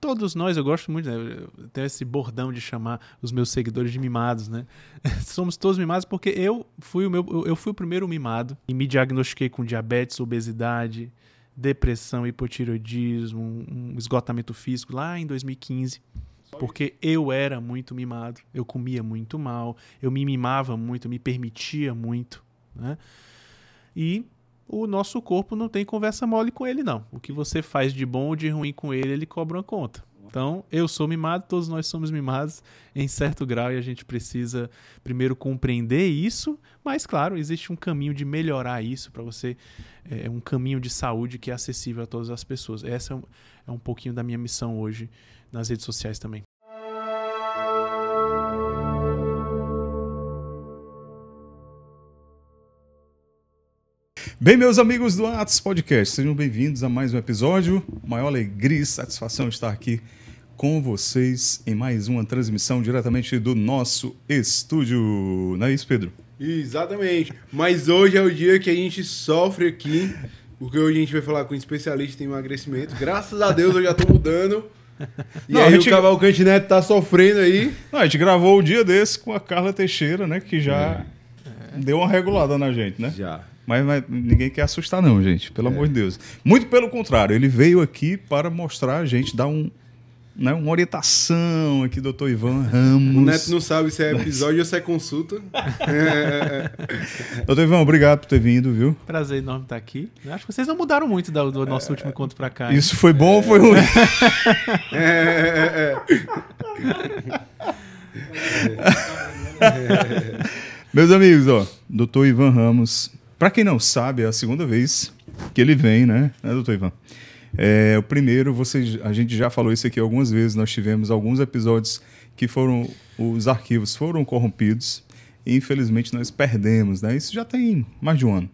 todos nós, eu gosto muito, né? Tem esse bordão de chamar os meus seguidores de mimados, né? Somos todos mimados porque eu fui o meu, eu fui o primeiro mimado e me diagnostiquei com diabetes, obesidade, depressão, hipotiroidismo, um esgotamento físico lá em 2015. Porque eu era muito mimado, eu comia muito mal, eu me mimava muito, me permitia muito, né? E o nosso corpo não tem conversa mole com ele, não. O que você faz de bom ou de ruim com ele, ele cobra uma conta. Então, eu sou mimado, todos nós somos mimados em certo grau e a gente precisa primeiro compreender isso, mas claro, existe um caminho de melhorar isso para você, é um caminho de saúde que é acessível a todas as pessoas. Essa é um, é um pouquinho da minha missão hoje nas redes sociais também. Bem, meus amigos do Atos Podcast, sejam bem-vindos a mais um episódio. Maior alegria e satisfação estar aqui com vocês em mais uma transmissão diretamente do nosso estúdio. Não é isso, Pedro? Exatamente. Mas hoje é o dia que a gente sofre aqui, porque hoje a gente vai falar com um especialista em emagrecimento. Graças a Deus eu já tô mudando. E Não, aí a gente... o Cavalcante Neto tá sofrendo aí. Não, a gente gravou o um dia desse com a Carla Teixeira, né? Que já é. deu uma regulada na gente, né? Já. Mas, mas, ninguém quer assustar, não, gente. Pelo é. amor de Deus. Muito pelo contrário, ele veio aqui para mostrar a gente, dar um, né, uma orientação aqui, doutor Ivan Ramos. O Neto não sabe se é né? episódio ou se é consulta. É, é, é. doutor Ivan, obrigado por ter vindo, viu? Prazer enorme estar aqui. Eu acho que vocês não mudaram muito do, do nosso é, último encontro para cá. Isso foi bom é, ou foi ruim? é, Meus amigos, ó, doutor Ivan Ramos, para quem não sabe, é a segunda vez que ele vem, né, né doutor Ivan? É, o primeiro, vocês, a gente já falou isso aqui algumas vezes, nós tivemos alguns episódios que foram, os arquivos foram corrompidos e infelizmente nós perdemos, né? Isso já tem mais de um ano.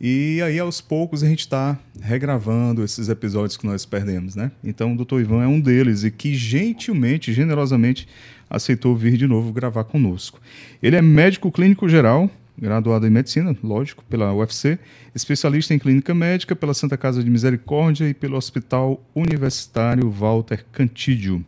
E aí, aos poucos, a gente está regravando esses episódios que nós perdemos, né? Então, o Dr. Ivan é um deles e que gentilmente, generosamente, aceitou vir de novo gravar conosco. Ele é médico clínico geral, graduado em medicina, lógico, pela UFC, especialista em clínica médica pela Santa Casa de Misericórdia e pelo Hospital Universitário Walter Cantídio,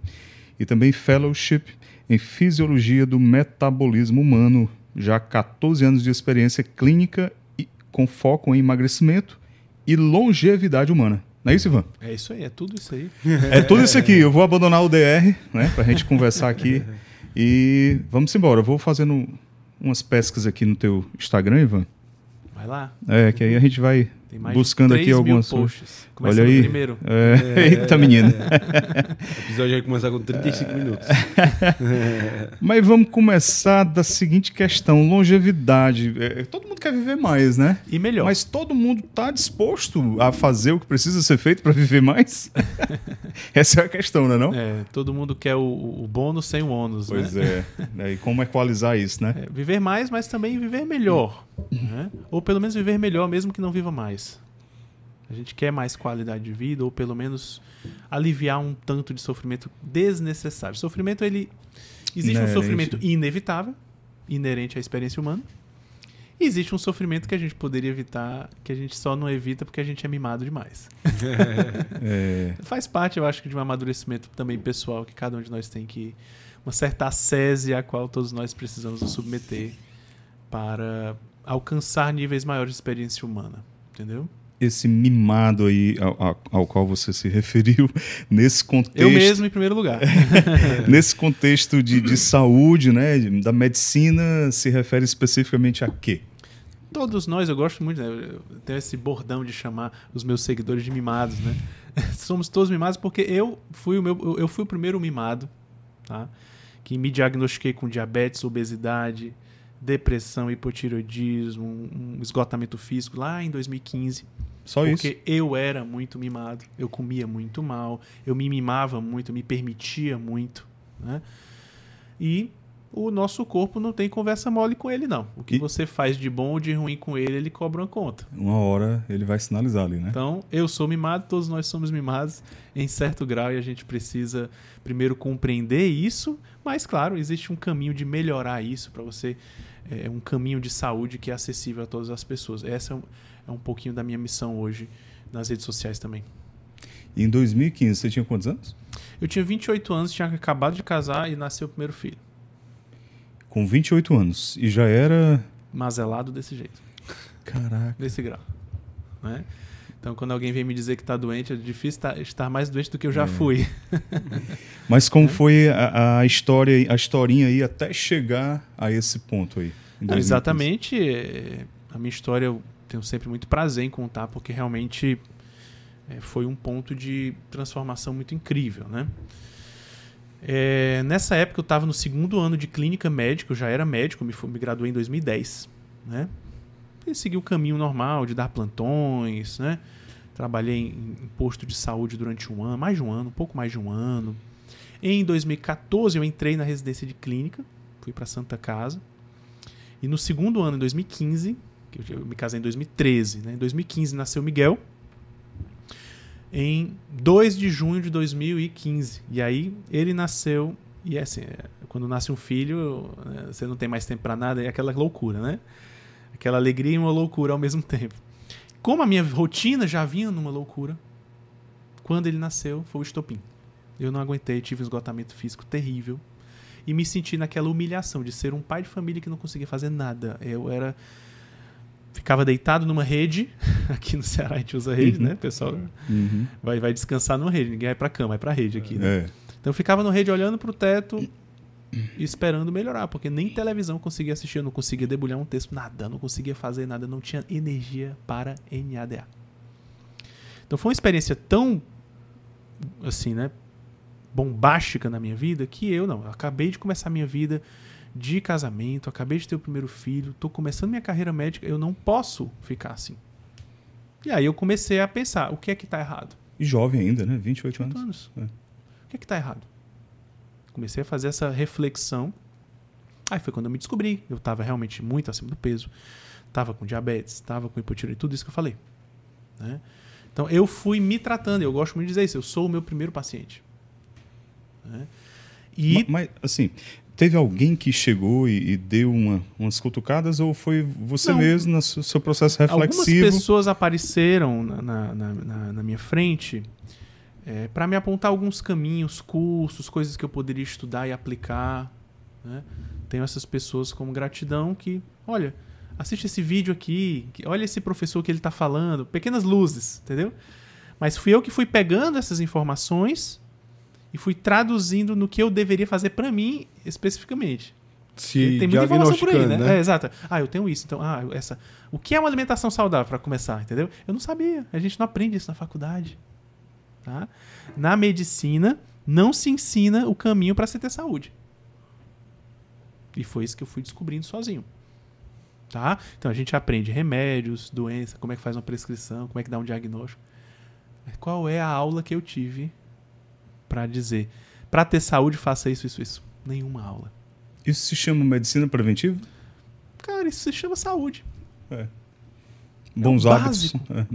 e também fellowship em fisiologia do metabolismo humano, já 14 anos de experiência clínica e com foco em emagrecimento e longevidade humana. Não é isso, Ivan? É isso aí, é tudo isso aí. É tudo isso aqui. Eu vou abandonar o DR, né, a gente conversar aqui. E vamos embora. Eu vou fazendo umas pescas aqui no teu Instagram, Ivan? Vai lá. É, que aí a gente vai buscando aqui algumas. Posts. Começa Olha aí. Primeiro. É... É, Eita, menina. É, o episódio vai começar com 35 minutos. Mas vamos começar da seguinte questão: longevidade. É, é, todo mundo quer viver mais, né? E melhor. Mas todo mundo está disposto a fazer o que precisa ser feito para viver mais? Essa é a questão, não é? Não? É, todo mundo quer o, o bônus sem o ônus. Né? Pois né? é. E como equalizar isso, né? É, viver mais, mas também viver melhor. Hum. né? Ou pelo menos viver melhor, mesmo que não viva mais mais. A gente quer mais qualidade de vida ou pelo menos aliviar um tanto de sofrimento desnecessário. Sofrimento ele existe inerente. um sofrimento inevitável, inerente à experiência humana. E existe um sofrimento que a gente poderia evitar, que a gente só não evita porque a gente é mimado demais. É. é. Faz parte, eu acho, de um amadurecimento também pessoal que cada um de nós tem que uma certa ascese a qual todos nós precisamos nos submeter para alcançar níveis maiores de experiência humana. Entendeu? Esse mimado aí ao, ao qual você se referiu, nesse contexto. Eu mesmo, em primeiro lugar. nesse contexto de, de saúde, né? Da medicina, se refere especificamente a quê? todos nós, eu gosto muito, né? Eu tenho esse bordão de chamar os meus seguidores de mimados, né? Somos todos mimados porque eu fui o meu, eu fui o primeiro mimado, tá? Que me diagnostiquei com diabetes, obesidade, depressão, hipotiroidismo, um esgotamento físico lá em 2015. Só porque isso. Porque eu era muito mimado, eu comia muito mal, eu me mimava muito, me permitia muito, né? E o nosso corpo não tem conversa mole com ele, não. O que e... você faz de bom ou de ruim com ele, ele cobra uma conta. Uma hora ele vai sinalizar ali, né? Então, eu sou mimado, todos nós somos mimados em certo grau e a gente precisa primeiro compreender isso, mas, claro, existe um caminho de melhorar isso para você. É um caminho de saúde que é acessível a todas as pessoas. Essa é um, é um pouquinho da minha missão hoje nas redes sociais também. Em 2015, você tinha quantos anos? Eu tinha 28 anos, tinha acabado de casar e nasceu o primeiro filho com 28 anos e já era. Mazelado desse jeito. Caraca. Desse grau. Né? Então, quando alguém vem me dizer que está doente, é difícil tá, estar mais doente do que eu já é. fui. Mas como é. foi a, a, história, a historinha aí até chegar a esse ponto aí? Não, exatamente. É, a minha história eu tenho sempre muito prazer em contar, porque realmente é, foi um ponto de transformação muito incrível, né? É, nessa época eu estava no segundo ano de clínica médica, eu já era médico, me, me graduei em 2010, né? E segui o caminho normal de dar plantões, né? Trabalhei em, em posto de saúde durante um ano, mais de um ano, um pouco mais de um ano. Em 2014 eu entrei na residência de clínica, fui para Santa Casa. E no segundo ano, em 2015, que eu me casei em 2013, né? Em 2015 nasceu Miguel em 2 de junho de 2015. E aí ele nasceu, e é assim, é, quando nasce um filho, é, você não tem mais tempo para nada, é aquela loucura, né? Aquela alegria e uma loucura ao mesmo tempo. Como a minha rotina já vinha numa loucura, quando ele nasceu foi o estopim. Eu não aguentei, tive um esgotamento físico terrível e me senti naquela humilhação de ser um pai de família que não conseguia fazer nada. Eu era ficava deitado numa rede. Aqui no Ceará a gente usa rede, né? O uhum. pessoal uhum. vai, vai descansar numa rede, ninguém vai para cama, vai para rede aqui, né? É. Então eu ficava na rede olhando pro teto e esperando melhorar, porque nem televisão conseguia assistir, eu não conseguia debulhar um texto, nada, não conseguia fazer nada, não tinha energia para NADA. Então foi uma experiência tão assim, né, bombástica na minha vida que eu não, eu acabei de começar a minha vida, de casamento, acabei de ter o primeiro filho, estou começando minha carreira médica, eu não posso ficar assim. E aí eu comecei a pensar, o que é que está errado? E jovem ainda, né? 28, 28 anos. anos. É. O que é que está errado? Comecei a fazer essa reflexão. Aí foi quando eu me descobri. Eu estava realmente muito acima do peso. Estava com diabetes, estava com hipotireoidismo, tudo isso que eu falei. Né? Então eu fui me tratando. Eu gosto muito de dizer isso. Eu sou o meu primeiro paciente. Né? E... Mas, assim, teve alguém que chegou e, e deu uma, umas cutucadas ou foi você Não. mesmo no seu, seu, processo reflexivo? Algumas pessoas apareceram na, na, na, na minha frente é, para me apontar alguns caminhos, cursos, coisas que eu poderia estudar e aplicar. Né? Tenho essas pessoas como gratidão que, olha, assiste esse vídeo aqui, que, olha esse professor que ele está falando, pequenas luzes, entendeu? Mas fui eu que fui pegando essas informações e fui traduzindo no que eu deveria fazer para mim especificamente. Se tem muita informação por aí, né? né? É, exato. Ah, eu tenho isso, então, ah, essa. O que é uma alimentação saudável para começar, entendeu? Eu não sabia. A gente não aprende isso na faculdade. Tá? Na medicina, não se ensina o caminho para se ter saúde. E foi isso que eu fui descobrindo sozinho. Tá? Então a gente aprende remédios, doença, como é que faz uma prescrição, como é que dá um diagnóstico. Qual é a aula que eu tive para dizer: para ter saúde, faça isso, isso, isso. Nenhuma aula. Isso se chama medicina preventiva? Cara, isso se chama saúde. É. Bons é hábitos. É.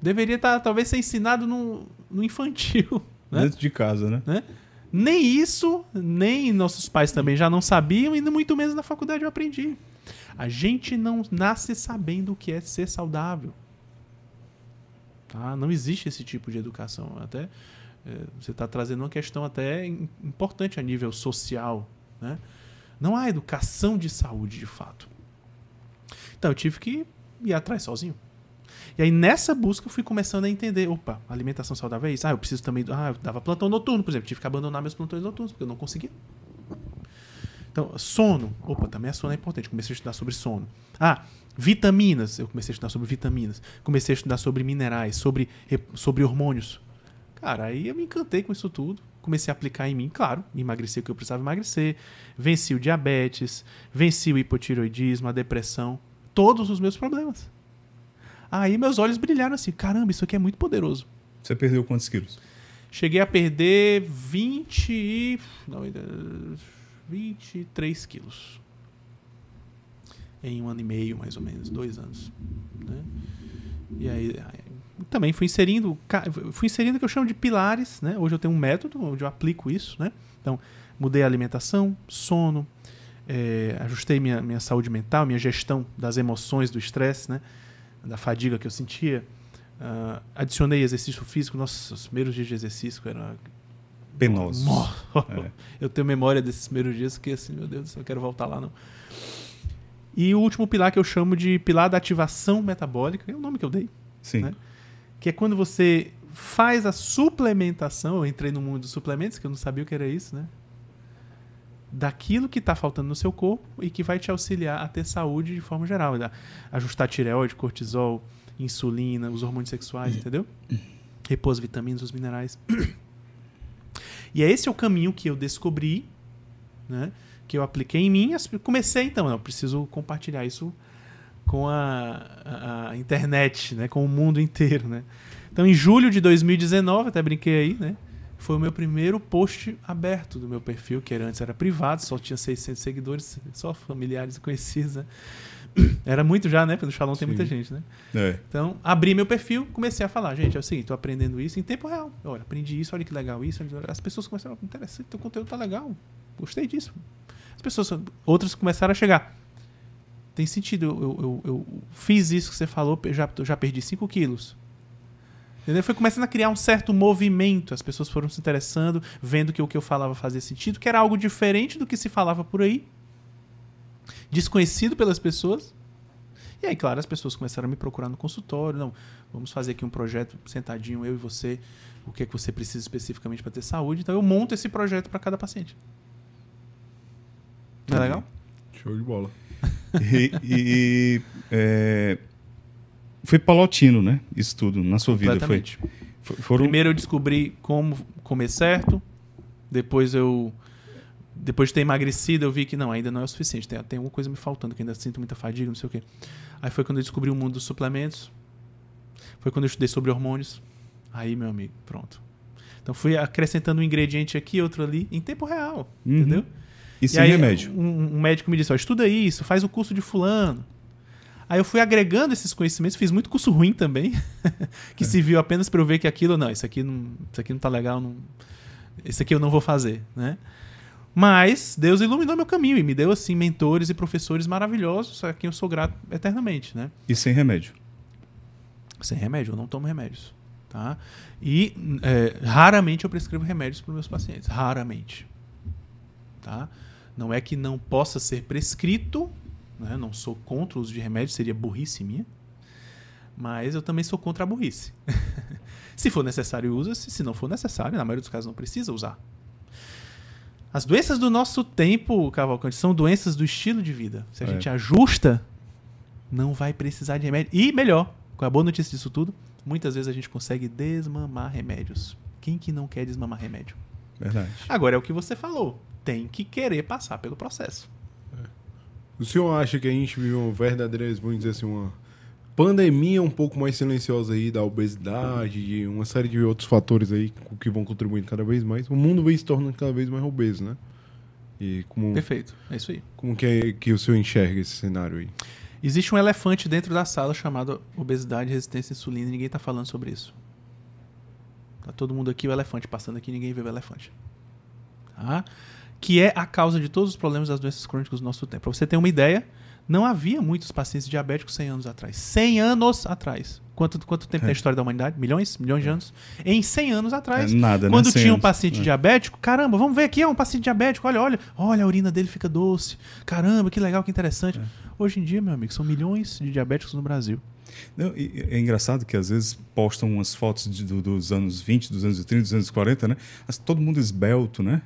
Deveria estar, tá, talvez, ser ensinado no, no infantil. Né? Dentro de casa, né? né? Nem isso, nem nossos pais também já não sabiam, e muito menos na faculdade eu aprendi. A gente não nasce sabendo o que é ser saudável. Tá? Não existe esse tipo de educação. Até é, você está trazendo uma questão até importante a nível social. Né? Não há educação de saúde, de fato. Então eu tive que ir atrás sozinho. E aí nessa busca eu fui começando a entender, opa, alimentação saudável é isso. Ah, eu preciso também, ah, eu dava plantão noturno, por exemplo, tive que abandonar meus plantões noturnos porque eu não conseguia. Então, sono. Opa, também a sono é importante. Comecei a estudar sobre sono. Ah, vitaminas. Eu comecei a estudar sobre vitaminas. Comecei a estudar sobre minerais, sobre, sobre hormônios. Cara, aí eu me encantei com isso tudo. Comecei a aplicar em mim, claro, emagreci o que eu precisava emagrecer, venci o diabetes, venci o hipotiroidismo, a depressão, todos os meus problemas. Aí meus olhos brilharam assim: caramba, isso aqui é muito poderoso. Você perdeu quantos quilos? Cheguei a perder 20 e. Não, 23 quilos. Em um ano e meio, mais ou menos, dois anos. Né? E aí, também fui inserindo, fui inserindo o que eu chamo de pilares, né? Hoje eu tenho um método onde eu aplico isso, né? Então, mudei a alimentação, sono, é, ajustei minha, minha saúde mental, minha gestão das emoções, do estresse, né? Da fadiga que eu sentia. Uh, adicionei exercício físico. Nossa, os primeiros dias de exercício eram penosos. É. Eu tenho memória desses primeiros dias que assim, meu Deus, eu não quero voltar lá não. E o último pilar que eu chamo de pilar da ativação metabólica, é o nome que eu dei. Sim. Né? que é quando você faz a suplementação. Eu entrei no mundo dos suplementos, que eu não sabia o que era isso, né? Daquilo que está faltando no seu corpo e que vai te auxiliar a ter saúde de forma geral. Né? Ajustar tireoide, cortisol, insulina, os hormônios sexuais, entendeu? Repouso, vitaminas, os minerais. E é esse o caminho que eu descobri, né? Que eu apliquei em mim. Comecei então, eu preciso compartilhar isso com a, a internet, né? com o mundo inteiro. Né? Então, em julho de 2019, até brinquei aí, né? foi o meu primeiro post aberto do meu perfil, que era, antes era privado, só tinha 600 seguidores, só familiares e conhecidos. Né? Era muito já, né? Porque no Shalom Sim. tem muita gente, né? É. Então, abri meu perfil, comecei a falar, gente, é o seguinte, tô aprendendo isso em tempo real. Olha, aprendi isso, olha que legal isso. As pessoas começaram, a interessante, teu conteúdo tá legal, gostei disso. As pessoas, outras começaram a chegar tem sentido. Eu, eu, eu, fiz isso que você falou, já, já perdi 5 quilos. Entendeu? Foi começando a criar um certo movimento. As pessoas foram se interessando, vendo que o que eu falava fazia sentido, que era algo diferente do que se falava por aí, desconhecido pelas pessoas. E aí, claro, as pessoas começaram a me procurar no consultório. Não, vamos fazer aqui um projeto sentadinho, eu e você. O que é que você precisa especificamente para ter saúde? Então eu monto esse projeto para cada paciente. Não é uhum. legal? Show de bola e, e é, foi palotino né? Isso tudo na sua vida. Foi, foi, foram... Primeiro eu descobri como comer certo, depois eu depois de ter emagrecido, eu vi que não, ainda não é o suficiente. Tem, tem alguma coisa me faltando, que ainda sinto muita fadiga, não sei o quê. Aí foi quando eu descobri o mundo dos suplementos. Foi quando eu estudei sobre hormônios. Aí, meu amigo, pronto. Então fui acrescentando um ingrediente aqui, outro ali, em tempo real, uhum. entendeu? E, e sem aí, remédio. Um, um médico me disse: ó, estuda isso, faz o curso de fulano. Aí eu fui agregando esses conhecimentos, fiz muito curso ruim também, que é. se viu apenas para eu ver que aquilo, não, isso aqui não, isso aqui não tá legal, não, isso aqui eu não vou fazer, né? Mas Deus iluminou meu caminho e me deu assim mentores e professores maravilhosos, a quem eu sou grato eternamente, né? E sem remédio. Sem remédio, eu não tomo remédios, tá? E é, raramente eu prescrevo remédios para meus pacientes, raramente, tá? Não é que não possa ser prescrito, né? não sou contra o uso de remédio, seria burrice minha. Mas eu também sou contra a burrice. se for necessário, usa-se. Se não for necessário, na maioria dos casos não precisa usar. As doenças do nosso tempo, Cavalcante, são doenças do estilo de vida. Se a é. gente ajusta, não vai precisar de remédio. E melhor, com a boa notícia disso tudo, muitas vezes a gente consegue desmamar remédios. Quem que não quer desmamar remédio? Verdade. Agora é o que você falou tem que querer passar pelo processo. O senhor acha que a gente vive uma verdadeira, vamos dizer assim, uma pandemia um pouco mais silenciosa aí da obesidade, de uma série de outros fatores aí que vão contribuindo cada vez mais. O mundo vem se tornando cada vez mais obeso, né? E como, Perfeito, é isso aí. Como que, é, que o senhor enxerga esse cenário aí? Existe um elefante dentro da sala chamado obesidade, resistência à insulina e ninguém está falando sobre isso. Tá todo mundo aqui, o elefante passando aqui, ninguém vê o elefante. Tá? Ah que é a causa de todos os problemas das doenças crônicas do nosso tempo. Para você ter uma ideia, não havia muitos pacientes diabéticos 100 anos atrás. 100 anos atrás. Quanto, quanto tempo é. na história da humanidade? Milhões? Milhões de é. anos? Em 100 anos atrás, é nada, né? quando né? tinha um paciente é. diabético, caramba, vamos ver aqui, é um paciente diabético, olha, olha, olha, a urina dele fica doce. Caramba, que legal, que interessante. É. Hoje em dia, meu amigo, são milhões de diabéticos no Brasil. Não, é engraçado que às vezes postam umas fotos de, do, dos anos 20, dos anos 30, dos anos 40, né? todo mundo esbelto, né?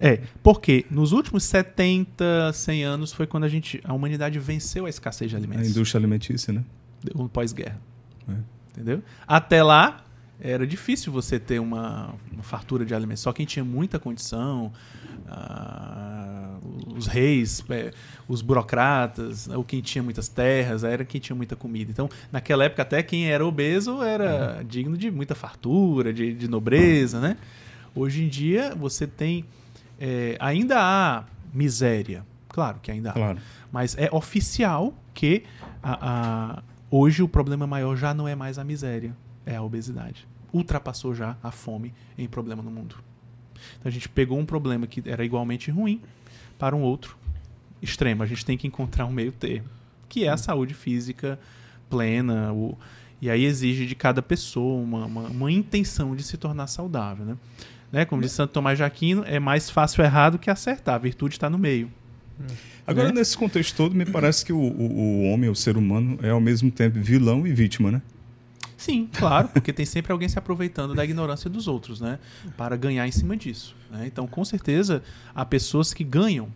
É, porque nos últimos 70, 100 anos foi quando a gente, a humanidade venceu a escassez de alimentos. A indústria alimentícia, né? Deu um pós-guerra. É. Entendeu? Até lá, era difícil você ter uma, uma, fartura de alimentos. Só quem tinha muita condição, ah, os reis, é, os burocratas, ou quem tinha muitas terras, era quem tinha muita comida. Então, naquela época, até quem era obeso era uhum. digno de muita fartura, de, de nobreza, né? Hoje em dia, você tem é, ainda há miséria. Claro que ainda há. Claro. Mas é oficial que a, a, hoje o problema maior já não é mais a miséria, é a obesidade. Ultrapassou já a fome em problema no mundo. Então a gente pegou um problema que era igualmente ruim para um outro extremo. A gente tem que encontrar um meio termo, que é a hum. saúde física plena. O, e aí exige de cada pessoa uma, uma, uma intenção de se tornar saudável. Né? né? Como diz Santo Tomás de Aquino, é mais fácil errar do que acertar. A virtude está no meio. Agora, né? nesse contexto todo, me parece que o, o, o, homem, o ser humano, é ao mesmo tempo vilão e vítima, né? Sim, claro, porque tem sempre alguém se aproveitando da ignorância dos outros, né? Para ganhar em cima disso. Né? Então, com certeza, há pessoas que ganham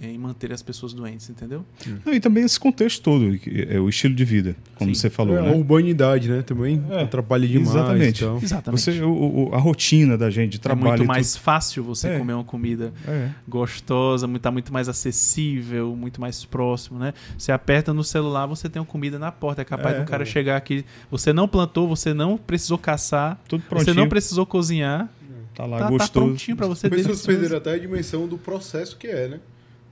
em manter as pessoas doentes, entendeu? Uhum. e também esse contexto todo, é, é o estilo de vida, como Sim. você falou. É, né? A urbanidade, né? Também é, atrapalha demais. Exatamente. Então. exatamente. Você, o, o, a rotina da gente trabalha É muito mais fácil você é. comer uma comida é. gostosa, está muito mais acessível, muito mais próximo, né? Você aperta no celular, você tem uma comida na porta. É capaz é. de um cara chegar aqui. Você não plantou, você não precisou caçar, você não precisou cozinhar. Tá lá tá, tá gostoso. Tá prontinho para você. Mas pessoas perderam até a dimensão do processo que é, né?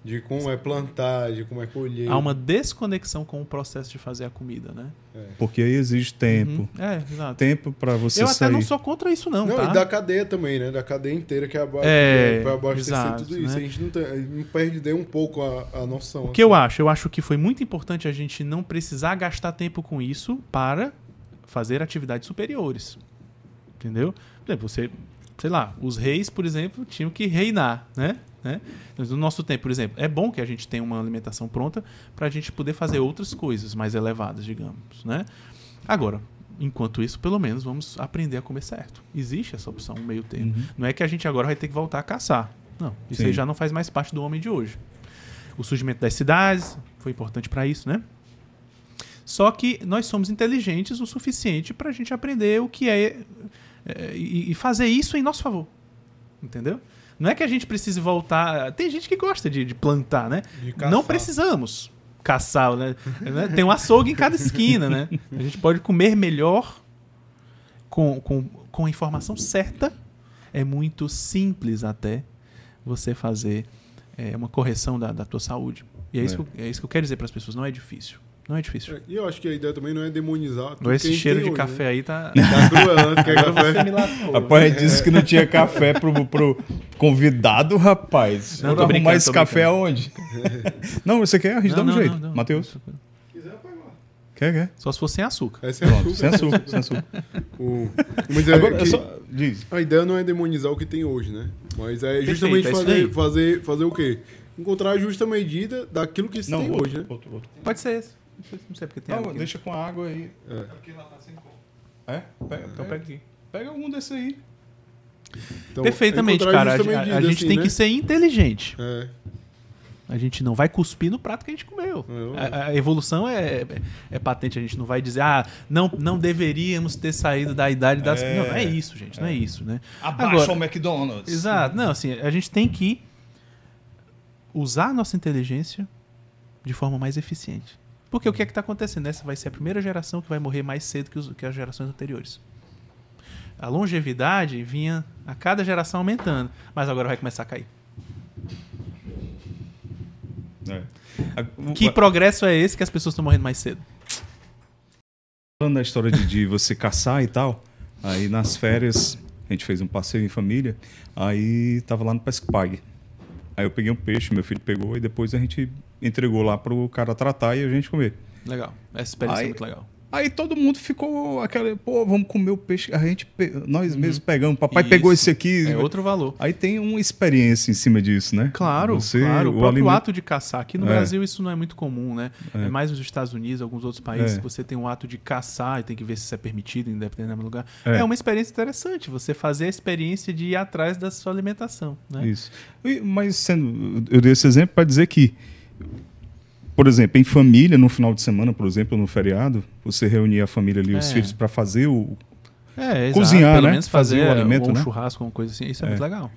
De como é plantar, de como é colher. Há uma desconexão com o processo de fazer a comida, né? É. Porque aí exige tempo. Uhum. É, exato. Tempo para você Eu sair. até não sou contra isso, não. Não, tá? e da cadeia também, né? Da cadeia inteira que é abaixo, é, pra abastecer exato, tudo isso. Né? A gente não, tem, não perde um pouco a, a noção. O que assim. eu acho? Eu acho que foi muito importante a gente não precisar gastar tempo com isso para fazer atividades superiores. Entendeu? Por exemplo, você, sei lá, os reis, por exemplo, tinham que reinar, né? Né? No nosso tempo, por exemplo, é bom que a gente tenha uma alimentação pronta para a gente poder fazer outras coisas mais elevadas, digamos. Né? Agora, enquanto isso, pelo menos vamos aprender a comer certo. Existe essa opção, um meio termo. Uhum. Não é que a gente agora vai ter que voltar a caçar. Não, isso aí já não faz mais parte do homem de hoje. O surgimento das cidades foi importante para isso, né? Só que nós somos inteligentes o suficiente para a gente aprender o que é, é e fazer isso em nosso favor. Entendeu? Não é que a gente precise voltar. Tem gente que gosta de, de plantar, né? De não precisamos caçar, né? né? Tem um açougue em cada esquina, né? A gente pode comer melhor com, com, com a informação certa. É muito simples até você fazer é, uma correção da, da tua saúde. E é, é. Isso que, é isso que eu quero dizer para as pessoas, não é difícil. Não é difícil. É, e eu acho que a ideia também não é demonizar. Não, esse cheiro de hoje, café né? aí tá. Tá cruel, quer café. Rapaz, disse que não tinha café pro, pro convidado, rapaz. Não, não mais café aonde? não, você quer? É, a gente não, dá um jeito. Não, Matheus. Quer, quer? Só se for sem açúcar. É sem Pronto, açúcar. Sem açúcar, sem açúcar. O... Mas é Agora, que... só... Diz. A ideia não é demonizar o que tem hoje, né? Mas é Perfeito, justamente é fazer, fazer, fazer o quê? Encontrar a justa medida daquilo que se não, tem outro, hoje, né? Outro, outro. Pode ser esse. Não sei porque tem não, água. Aqui. Deixa com a água aí. É, é porque lá tá sem como. É? Então pega, é. Então pega aqui. Pega algum desse aí. Então, Perfeitamente, cara. A, a, a gente assim, tem né? que ser inteligente. É. A gente não vai cuspir no prato que a gente comeu. É, a, a, evolução é, é patente. A gente não vai dizer, ah, não, não deveríamos ter saído da idade das. É, não, não é isso, gente. É. Não é isso, né? Abaixa Agora, o McDonald's. Exato. Não, assim, a gente tem que usar a nossa inteligência de forma mais eficiente. Porque o que é que está acontecendo? Essa vai ser a primeira geração que vai morrer mais cedo que, os, que as gerações anteriores. A longevidade vinha a cada geração aumentando, mas agora vai começar a cair. É. Que progresso é esse que as pessoas estão morrendo mais cedo? Falando da história de, de, você caçar e tal, aí nas férias a gente fez um passeio em família, aí tava lá no Pesque Pague. Aí eu peguei um peixe, meu filho pegou, e depois a gente entregou lá pro cara tratar e a gente comer. Legal. Essa experiência é aí, é muito legal. Aí todo mundo ficou aquela, pô, vamos comer o peixe. A gente, nós uhum. mesmos pegamos, papai Isso. pegou esse aqui. É outro valor. Aí tem uma experiência em cima disso, né? Claro, Você, claro. O, o próprio alimento... ato de caçar. Aqui no é. Brasil isso não é muito comum, né? É. é. mais nos Estados Unidos, alguns outros países, é. você tem o ato de caçar e tem que ver se isso é permitido em determinado lugar. É. é uma experiência interessante, você fazer a experiência de ir atrás da sua alimentação, né? Isso. E, mas sendo, eu dei esse exemplo para dizer que por exemplo, em família, no final de semana, por exemplo, no feriado, você reunir a família ali, é. os filhos, para fazer o. É, Cozinhar, Pelo né? menos fazer, fazer o alimento, um né? churrasco, alguma coisa assim. Isso é, é, muito legal.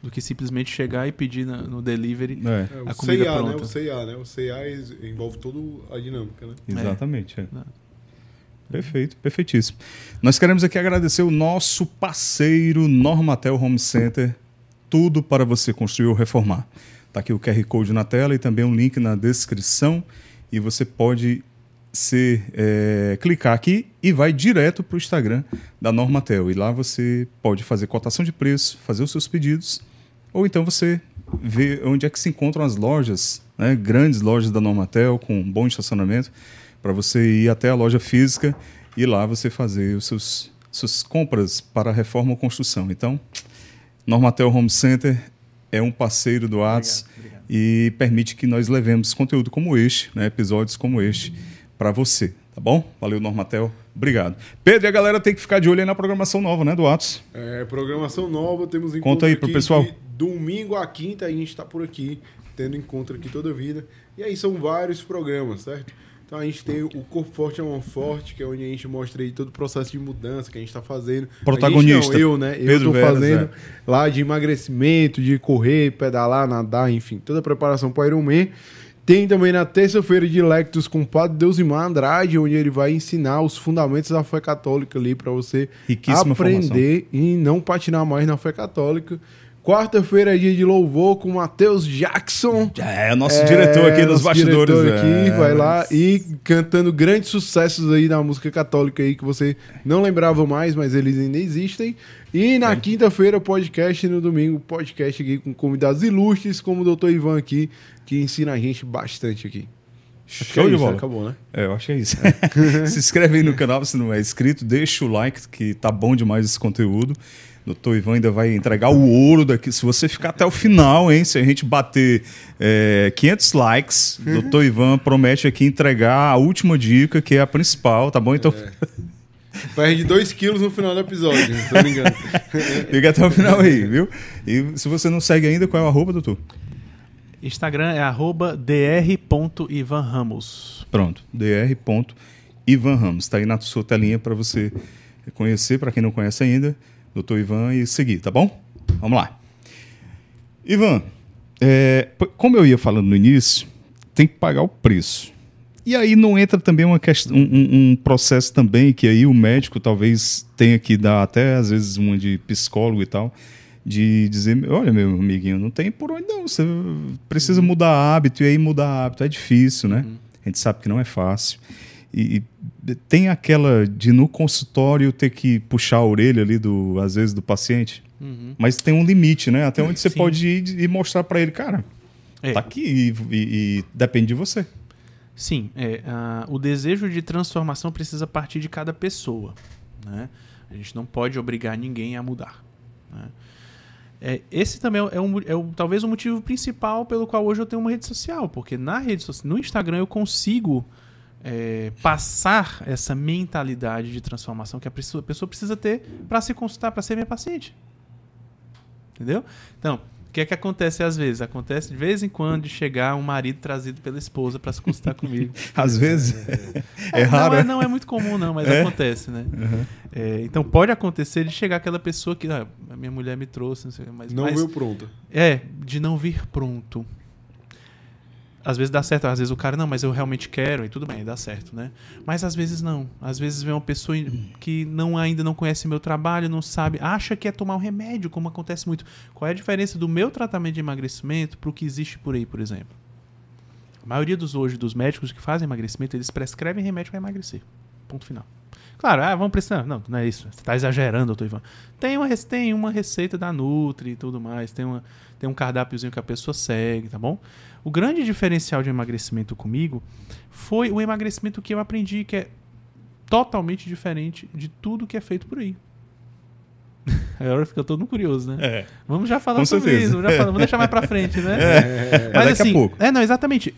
Do que simplesmente chegar e pedir na, no delivery é. a comida CIA, né? pronta. Né? O CIA, né? O CIA envolve toda a dinâmica, né? É. Exatamente, é. Né? Perfeito, perfeitíssimo. Nós queremos aqui agradecer o nosso parceiro Normatel Home Center. Tudo para você construir ou reformar. Está aqui o QR Code na tela e também um link na descrição. E você pode se, é, clicar aqui e vai direto para o Instagram da Normatel. E lá você pode fazer cotação de preço, fazer os seus pedidos, ou então você vê onde é que se encontram as lojas, né? grandes lojas da Normatel, com um bom estacionamento, para você ir até a loja física e lá você fazer os seus, suas compras para reforma ou construção. Então, Normatel Home Center é um parceiro do Atos e permite que nós levemos conteúdo como este, né, episódios como este, uhum. para você. Tá bom? Valeu, Normatel. Obrigado. Pedro, e a galera tem que ficar de olho aí na programação nova, né, do Atos? É, programação nova, temos encontro Conta aí pro pessoal. domingo a quinta a gente está por aqui, tendo encontro aqui toda a vida. E aí são vários programas, certo? Então a gente tem o Corpo Forte é um Forte, que é onde a gente mostra aí todo o processo de mudança que a gente está fazendo. Protagonista. Gente, não, eu, né? Pedro eu estou fazendo é. lá de emagrecimento, de correr, pedalar, nadar, enfim, toda a preparação para Man. Tem também na terça-feira de Lectus com o Padre Deusimar Andrade, onde ele vai ensinar os fundamentos da fé católica ali para você aprender formação. e não patinar mais na fé católica. Quarta-feira é dia de louvor com o Matheus Jackson. É, o nosso é, diretor aqui é, nos bastidores. Aqui, é, vai lá e cantando grandes sucessos aí da música católica aí que você não lembrava mais, mas eles ainda existem. E na é. quinta-feira, podcast, e no domingo, podcast aqui com convidados ilustres, como o doutor Ivan aqui, que ensina a gente bastante aqui. Show é de bola. Né? Acabou, né? É, eu acho que é isso. se inscreve aí no canal se não é inscrito, deixa o like, que tá bom demais esse conteúdo. Doutor Ivan ainda vai entregar o ouro daqui. Se você ficar até o final, hein? Se a gente bater é, 500 likes, uhum. doutor Ivan promete aqui entregar a última dica, que é a principal, tá bom? Então. É. Perde 2 quilos no final do episódio, se não me engano. Fica até o final aí, viu? E se você não segue ainda, qual é o arroba, doutor? Instagram é arroba dr.ivanramos. Pronto, dr.ivanramos. Está aí na sua telinha para você conhecer, para quem não conhece ainda doutor Ivan, e seguir, tá bom? Vamos lá. Ivan, é, como eu ia falando no início, tem que pagar o preço. E aí não entra também uma questão, um, um, processo também que aí o médico talvez tenha que dar até às vezes uma de psicólogo e tal, de dizer, olha meu amiguinho, não tem por onde não, você precisa mudar hábito e aí mudar hábito é difícil, né? Uhum. A gente sabe que não é fácil. E, e tem aquela de no consultório ter que puxar a orelha ali, do, às vezes, do paciente. Uhum. Mas tem um limite, né? Até onde você Sim. pode ir e mostrar para ele, cara, é. tá aqui e, e, e, depende de você. Sim, é, uh, o desejo de transformação precisa partir de cada pessoa. Né? A gente não pode obrigar ninguém a mudar. Né? É, esse também é, é um, é um, talvez o um motivo principal pelo qual hoje eu tenho uma rede social, porque na rede social, no Instagram eu consigo é, passar essa mentalidade de transformação que a pessoa, a pessoa precisa ter para se consultar, para ser minha paciente. Entendeu? Então, o que é que acontece às vezes? Acontece de vez em quando de chegar um marido trazido pela esposa para se consultar comigo. às vezes? É, é, é raro. Não é, é, não é, muito comum, não, mas é? acontece, né? Uhum. É, então pode acontecer de chegar aquela pessoa que. Ah, a minha mulher me trouxe, não sei mas, Não mas, veio pronto É, de não vir pronto às vezes dá certo, às vezes o cara, não, mas eu realmente quero, e tudo bem, dá certo, né? Mas às vezes não. Às vezes vem uma pessoa que não ainda não conhece meu trabalho, não sabe, acha que é tomar um remédio, como acontece muito. Qual é a diferença do meu tratamento de emagrecimento para o que existe por aí, por exemplo? A maioria dos hoje, dos médicos que fazem emagrecimento, eles prescrevem remédio para emagrecer. Ponto final. Claro, ah, vamos precisar. Não, não é isso. Você está exagerando, doutor Ivan. Tem uma, tem uma receita da Nutri e tudo mais. Tem, uma, tem um cardápiozinho que a pessoa segue, tá bom? O grande diferencial de emagrecimento comigo foi o emagrecimento que eu aprendi, que é totalmente diferente de tudo que é feito por aí. Agora fica todo mundo curioso, né? É. Vamos já falar Com sobre certeza. isso, já falar, vamos deixar mais pra frente, né? É. Mas Daqui assim, é, não, exatamente.